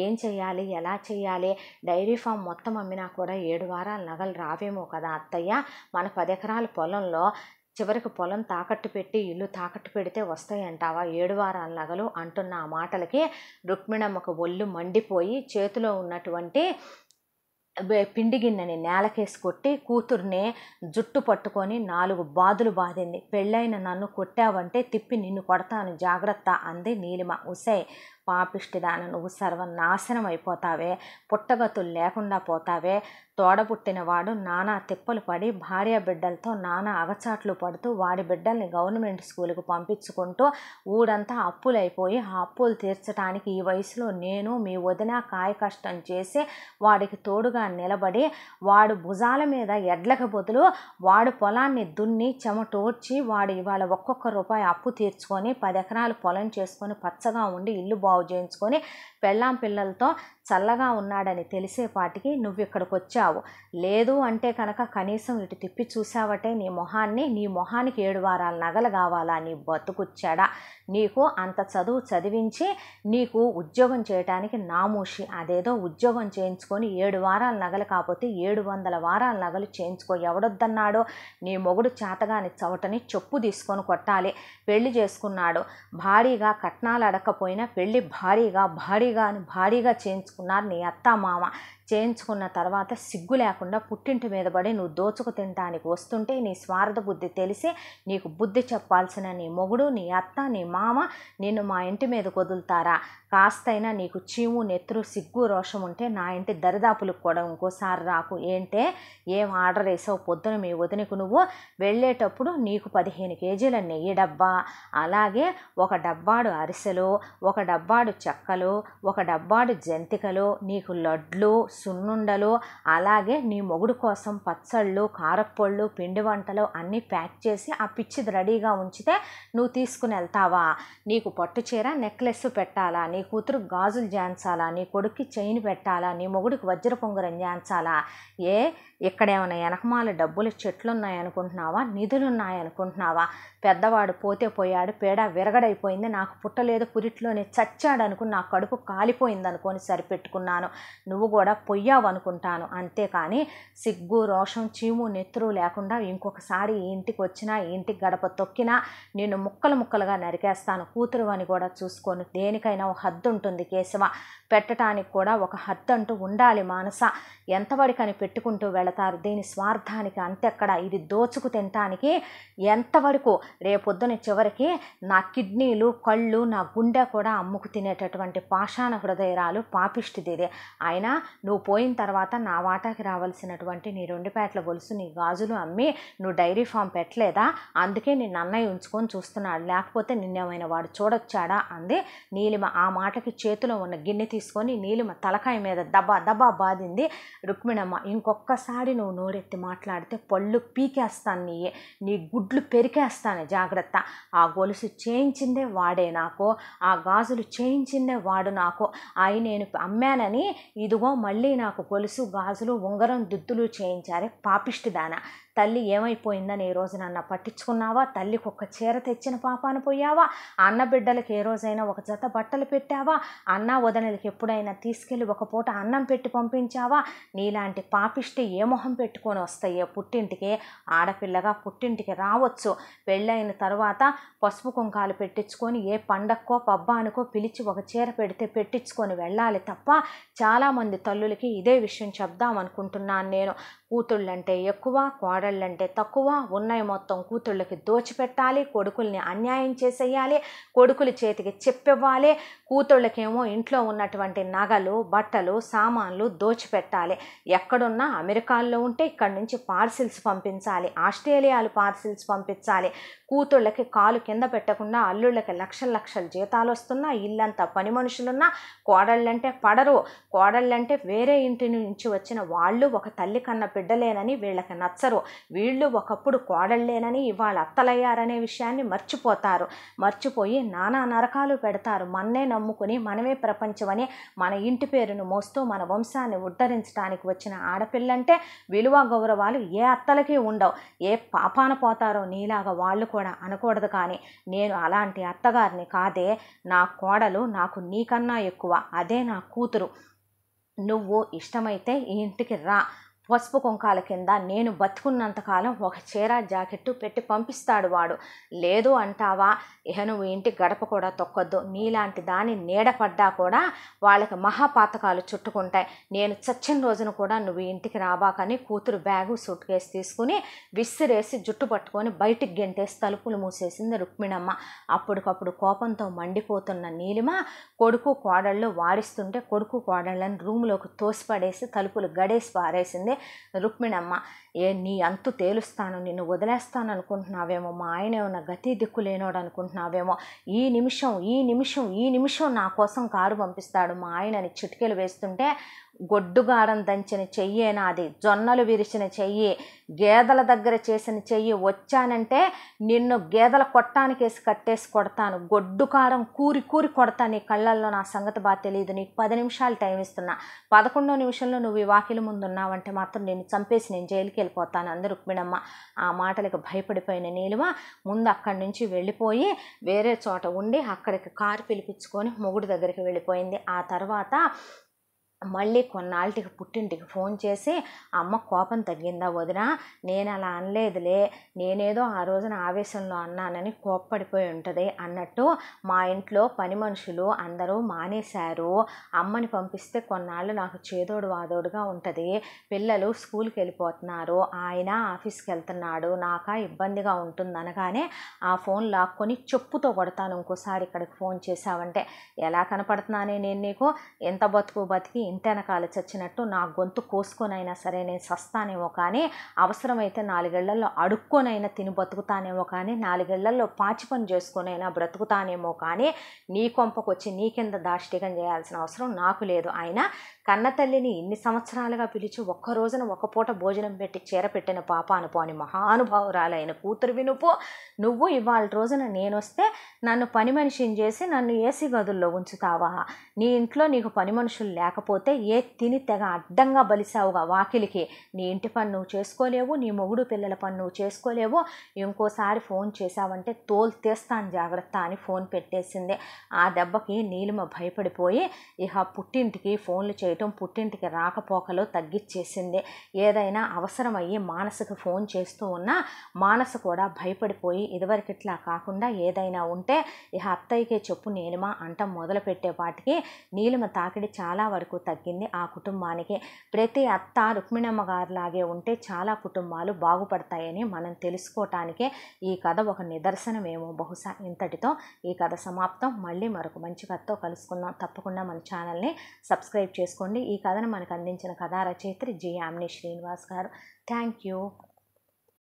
ఏం చేయాలి ఎలా చేయాలి డైరీ ఫామ్ మొత్తం అమ్మినా కూడా ఏడు వారాలు నగలు రావేమో కదా అత్తయ్య మన ఎకరాల పొలంలో చివరికి పొలం తాకట్టు పెట్టి ఇల్లు తాకట్టు పెడితే వస్తాయంటావా ఏడు వారాల నగలు అంటున్న ఆ మాటలకి రుక్మిణమ్మకు ఒళ్ళు మండిపోయి చేతిలో ఉన్నటువంటి పిండి గిన్నెని నేలకేసి కొట్టి కూతుర్ని జుట్టు పట్టుకొని నాలుగు బాదులు బాధింది పెళ్ళైన నన్ను కొట్టావంటే తిప్పి నిన్ను కొడతాను జాగ్రత్త అంది నీలిమ ఉసే పాపిష్టిదాన నువ్వు సర్వనాశనం అయిపోతావే పుట్టగతులు లేకుండా పోతావే తోడబుట్టినవాడు నానా తిప్పలు పడి భార్య బిడ్డలతో నానా అగచాట్లు పడుతూ వాడి బిడ్డల్ని గవర్నమెంట్ స్కూల్కి పంపించుకుంటూ ఊడంతా అప్పులైపోయి ఆ అప్పులు తీర్చడానికి ఈ వయసులో నేను మీ వదిన కాయ కష్టం చేసి వాడికి తోడుగా నిలబడి వాడు భుజాల మీద ఎడ్లకి బదులు వాడు పొలాన్ని దున్ని చెమటోడ్చి వాడు ఇవాళ ఒక్కొక్క రూపాయి అప్పు తీర్చుకొని పది ఎకరాలు పొలం చేసుకొని పచ్చగా ఉండి ఇల్లు బాగు బాగు చేయించుకొని పెళ్ళాం పిల్లలతో చల్లగా ఉన్నాడని తెలిసేపాటికి నువ్వు ఇక్కడికి వచ్చావు లేదు అంటే కనుక కనీసం ఇటు తిప్పి చూసావటే నీ మొహాన్ని నీ మొహానికి ఏడు వారాల నగలు కావాలా నీ బతుకుచ్చాడా నీకు అంత చదువు చదివించి నీకు ఉద్యోగం చేయటానికి నామూషి అదేదో ఉద్యోగం చేయించుకొని ఏడు వారాల నగలు కాకపోతే ఏడు వందల వారాలు నగలు చేయించుకో ఎవడొద్దన్నాడో నీ మొగుడు చేతగాని చవటని చెప్పు తీసుకొని కొట్టాలి పెళ్లి చేసుకున్నాడు భారీగా కట్నాలు అడకపోయినా పెళ్లి భారీగా భారీగా అని భారీగా చేయించుకున్నారు నీ అత్త మామ చేయించుకున్న తర్వాత సిగ్గు లేకుండా పుట్టింటి మీద పడి నువ్వు దోచుకు తినటానికి వస్తుంటే నీ స్వార్థ బుద్ధి తెలిసి నీకు బుద్ధి చెప్పాల్సిన నీ మొగుడు నీ అత్త నీ మామ నిన్ను మా ఇంటి మీద వదులుతారా కాస్తైనా నీకు చీము నెత్తురు సిగ్గు రోషం ఉంటే నా ఇంటి దరిదాపులకు కూడా ఇంకోసారి రాకు ఏంటే ఏం ఆర్డర్ వేసావు పొద్దున మీ వదినకు నువ్వు వెళ్ళేటప్పుడు నీకు పదిహేను కేజీల నెయ్యి డబ్బా అలాగే ఒక డబ్బాడు అరిసెలు ఒక డబ్బాడు చెక్కలు ఒక డబ్బాడు జంతికలు నీకు లడ్లు సున్నుండలు అలాగే నీ మొగుడు కోసం పచ్చళ్ళు కారప్పళ్ళు పిండి వంటలు అన్నీ ప్యాక్ చేసి ఆ పిచ్చిది రెడీగా ఉంచితే నువ్వు తీసుకుని వెళ్తావా నీకు పట్టు చీర నెక్లెస్ పెట్టాలా నీ కూతురు గాజులు జాన్చాలా నీ కొడుక్కి చైన్ పెట్టాలా నీ మొగుడికి వజ్ర పొంగరం జాన్చాలా ఏ ఇక్కడేమైనా వెనకమాల డబ్బులు చెట్లున్నాయనుకుంటున్నావా ఉన్నాయనుకుంటున్నావా నిధులు ఉన్నాయనుకుంటున్నావా పెద్దవాడు పోతే పోయాడు పేడ విరగడైపోయింది నాకు పుట్టలేదు పురిట్లోనే చచ్చాడు అనుకుని నా కడుపు కాలిపోయింది అనుకొని సరిపెట్టుకున్నాను నువ్వు కూడా పొయ్యావు అనుకుంటాను అంతేకాని సిగ్గు రోషం చీము నెత్తురు లేకుండా ఇంకొకసారి ఇంటికి వచ్చినా ఇంటికి గడప తొక్కినా నేను ముక్కలు ముక్కలుగా నరికేస్తాను కూతురు అని కూడా చూసుకోను దేనికైనా ఒక హద్దు ఉంటుంది కేశవ పెట్టడానికి కూడా ఒక హద్దు అంటూ ఉండాలి మానస ఎంతవడికని పెట్టుకుంటూ వెళతారు దీని స్వార్థానికి అంతెక్కడ ఇది దోచుకు తినటానికి ఎంతవరకు రేపొద్దున చివరికి నా కిడ్నీలు కళ్ళు నా గుండె కూడా అమ్ముకు తినేటటువంటి పాషాణ హృదయరాలు పాపిష్టిదిదే అయినా నువ్వు పోయిన తర్వాత నా వాటాకి రావాల్సినటువంటి నీ రెండు పేటల గొలుసు నీ గాజులు అమ్మి నువ్వు డైరీ ఫామ్ పెట్టలేదా అందుకే నిన్న అన్నయ్య ఉంచుకొని చూస్తున్నాడు లేకపోతే నిన్నేమైనా వాడు చూడొచ్చాడా అంది నీలిమ ఆ మాటకి చేతిలో ఉన్న గిన్నె తీసుకొని నీలిమ తలకాయ మీద దబా దబా బాధింది రుక్మిణమ్మ ఇంకొకసారి నువ్వు నోరెత్తి మాట్లాడితే పళ్ళు పీకేస్తాను నీ గుడ్లు పెరికేస్తాను చూశాను జాగ్రత్త ఆ గొలుసు చేయించిందే వాడే నాకు ఆ గాజులు చేయించిందే వాడు నాకు అవి నేను అమ్మానని ఇదిగో మళ్ళీ నాకు గొలుసు గాజులు ఉంగరం దుద్దులు చేయించారే పాపిష్టిదాన తల్లి ఏమైపోయిందని ఈ రోజు నన్ను పట్టించుకున్నావా తల్లికి ఒక్క చీర తెచ్చిన పాపాను పోయావా అన్న బిడ్డలకు ఏ రోజైనా ఒక జత బట్టలు పెట్టావా అన్న వదనలకి ఎప్పుడైనా తీసుకెళ్ళి ఒక పూట అన్నం పెట్టి పంపించావా నీలాంటి పాపిష్టి ఏ మొహం పెట్టుకొని వస్తాయో పుట్టింటికి ఆడపిల్లగా పుట్టింటికి రావచ్చు పెళ్ళైన తర్వాత పసుపు కుంకాలు పెట్టించుకొని ఏ పండక్కో పబ్బానికో పిలిచి ఒక చీర పెడితే పెట్టించుకొని వెళ్ళాలి తప్ప చాలామంది తల్లులకి ఇదే విషయం చెప్దాం అనుకుంటున్నాను నేను కూతుళ్ళంటే ఎక్కువ కోడళ్ళంటే తక్కువ ఉన్నాయి మొత్తం కూతుళ్ళకి దోచిపెట్టాలి కొడుకుల్ని అన్యాయం చేసేయాలి కొడుకుల చేతికి చెప్పివ్వాలి కూతుళ్ళకేమో ఇంట్లో ఉన్నటువంటి నగలు బట్టలు సామాన్లు దోచిపెట్టాలి ఎక్కడున్నా అమెరికాల్లో ఉంటే ఇక్కడి నుంచి పార్సిల్స్ పంపించాలి ఆస్ట్రేలియాలు పార్సిల్స్ పంపించాలి కూతుళ్ళకి కాలు కింద పెట్టకుండా అల్లుళ్ళకి లక్షల లక్షల జీతాలు వస్తున్నా ఇల్లంతా పని మనుషులున్నా కోడళ్ళంటే పడరు కోడళ్ళంటే వేరే ఇంటి నుంచి వచ్చిన వాళ్ళు ఒక తల్లి కన్నా బిడ్డలేనని వీళ్ళకి నచ్చరు వీళ్ళు ఒకప్పుడు కోడళ్ళేనని ఇవాళ అత్తలయ్యారనే విషయాన్ని మర్చిపోతారు మర్చిపోయి నానా నరకాలు పెడతారు మన్నే నమ్ముకుని మనమే ప్రపంచమని మన ఇంటి పేరును మోస్తూ మన వంశాన్ని ఉద్ధరించడానికి వచ్చిన ఆడపిల్లంటే విలువ గౌరవాలు ఏ అత్తలకి ఉండవు ఏ పాపాన పోతారో నీలాగా వాళ్ళు కూడా అనకూడదు కానీ నేను అలాంటి అత్తగారిని కాదే నా కోడలు నాకు నీకన్నా ఎక్కువ అదే నా కూతురు నువ్వు ఇష్టమైతే ఈ ఇంటికి రా పసుపు కుంకాల కింద నేను బతుకున్నంతకాలం ఒక చీర జాకెట్టు పెట్టి పంపిస్తాడు వాడు లేదు అంటావా ఇహ నువ్వు ఇంటి గడప కూడా తొక్కొద్దు నీలాంటి దాని నీడపడ్డా కూడా వాళ్ళకి మహాపాతకాలు చుట్టుకుంటాయి నేను చచ్చిన రోజున కూడా నువ్వు ఇంటికి రాబాకని కూతురు బ్యాగు సూట్ కేసు తీసుకుని విసిరేసి జుట్టు పట్టుకొని బయటికి గెంటేసి తలుపులు మూసేసింది రుక్మిణమ్మ అప్పటికప్పుడు కోపంతో మండిపోతున్న నీలిమ కొడుకు కోడళ్ళు వారిస్తుంటే కొడుకు కోడళ్ళని రూమ్లోకి తోసిపడేసి తలుపులు గడేసి పారేసింది అంటే రుక్మిణమ్మ ఏ నీ అంతు తేలుస్తాను నిన్ను వదిలేస్తాను అనుకుంటున్నావేమో మా ఆయన ఉన్న గతి దిక్కు లేనోడు అనుకుంటున్నావేమో ఈ నిమిషం ఈ నిమిషం ఈ నిమిషం నా కోసం కారు పంపిస్తాడు మా ఆయనని చిటికెలు వేస్తుంటే గొడ్డుగాడం దంచిన చెయ్యే నాది జొన్నలు విరిచిన చెయ్యి గేదల దగ్గర చేసిన చెయ్యి వచ్చానంటే నిన్ను గేదల కొట్టానికేసి కట్టేసి కొడతాను కారం కూరి కూరి కొడతాను నీ కళ్ళల్లో నా సంగతి బాగా తెలియదు నీకు పది నిమిషాలు టైం ఇస్తున్నా పదకొండో నిమిషంలో నువ్వు ఈ ముందు ఉన్నావంటే మాత్రం నేను చంపేసి నేను జైలుకి వెళ్ళిపోతాను అందరు రుక్మిణమ్మ ఆ మాటలకు భయపడిపోయిన నీలువ ముందు అక్కడి నుంచి వెళ్ళిపోయి వేరే చోట ఉండి అక్కడికి కారు పిలిపించుకొని మొగుడు దగ్గరికి వెళ్ళిపోయింది ఆ తర్వాత మళ్ళీ కొన్నాళ్ళకి పుట్టింటికి ఫోన్ చేసి అమ్మ కోపం తగ్గిందా వదిన నేను అలా అనలేదులే నేనేదో ఆ రోజున ఆవేశంలో అన్నానని కోప్పడిపోయి ఉంటుంది అన్నట్టు మా ఇంట్లో పని మనుషులు అందరూ మానేశారు అమ్మని పంపిస్తే కొన్నాళ్ళు నాకు చేదోడు వాదోడుగా ఉంటుంది పిల్లలు స్కూల్కి వెళ్ళిపోతున్నారు ఆయన ఆఫీస్కి వెళ్తున్నాడు నాక ఇబ్బందిగా ఉంటుంది అనగానే ఆ ఫోన్ లాక్కొని చెప్పుతో కొడతాను ఇంకోసారి ఇక్కడికి ఫోన్ చేశావంటే ఎలా కనపడుతున్నానే నేను నీకు ఎంత బతుకు బతికి ఇంటెనకాల చచ్చినట్టు నా గొంతు కోసుకొనైనా సరే నేను సస్తానేమో కానీ అవసరమైతే నాలుగేళ్లలో అడుక్కొనైనా తిని బతుకుతానేమో కానీ నాలుగేళ్లలో పాచి పని చేసుకొనైనా బ్రతుకుతానేమో కానీ నీ కొంపకొచ్చి నీ కింద దాష్టికం చేయాల్సిన అవసరం నాకు లేదు ఆయన కన్నతల్లిని ఇన్ని సంవత్సరాలుగా పిలిచి ఒక్క రోజున ఒక పూట భోజనం పెట్టి చీర పెట్టిన పాప అనుపోని మహానుభావురాలైన కూతురు వినుపు నువ్వు ఇవాళ రోజున నేను వస్తే నన్ను పని మనిషిని చేసి నన్ను ఏసీ గదుల్లో ఉంచుతావా నీ ఇంట్లో నీకు పని మనుషులు లేకపోతే లేకపోతే ఏ తిని తెగ అడ్డంగా బలిసావుగా వాకిలికి నీ ఇంటి పని నువ్వు చేసుకోలేవు నీ మొగుడు పిల్లల పని నువ్వు చేసుకోలేవు ఇంకోసారి ఫోన్ చేశావంటే తోలు తీస్తాను జాగ్రత్త అని ఫోన్ పెట్టేసింది ఆ దెబ్బకి నీలిమ భయపడిపోయి ఇక పుట్టింటికి ఫోన్లు చేయటం పుట్టింటికి రాకపోకలు తగ్గించేసింది ఏదైనా అవసరమయ్యి మానసకు ఫోన్ చేస్తూ ఉన్నా మానసు కూడా భయపడిపోయి ఇదివరకు ఇట్లా కాకుండా ఏదైనా ఉంటే ఇక అత్తయ్యకే చెప్పు నీలిమ అంట మొదలుపెట్టేపాటికి నీలిమ తాకిడి చాలా వరకు తగ్గింది ఆ కుటుంబానికి ప్రతి అత్త రుక్మిణమ్మ గారు లాగే ఉంటే చాలా కుటుంబాలు బాగుపడతాయని మనం తెలుసుకోవటానికే ఈ కథ ఒక నిదర్శనమేమో బహుశా ఇంతటితో ఈ కథ సమాప్తం మళ్ళీ మరొక మంచి కథతో కలుసుకుందాం తప్పకుండా మన ఛానల్ని సబ్స్క్రైబ్ చేసుకోండి ఈ కథను మనకు అందించిన కథా రచయిత్రి జి ఆమ్ని శ్రీనివాస్ గారు థ్యాంక్ యూ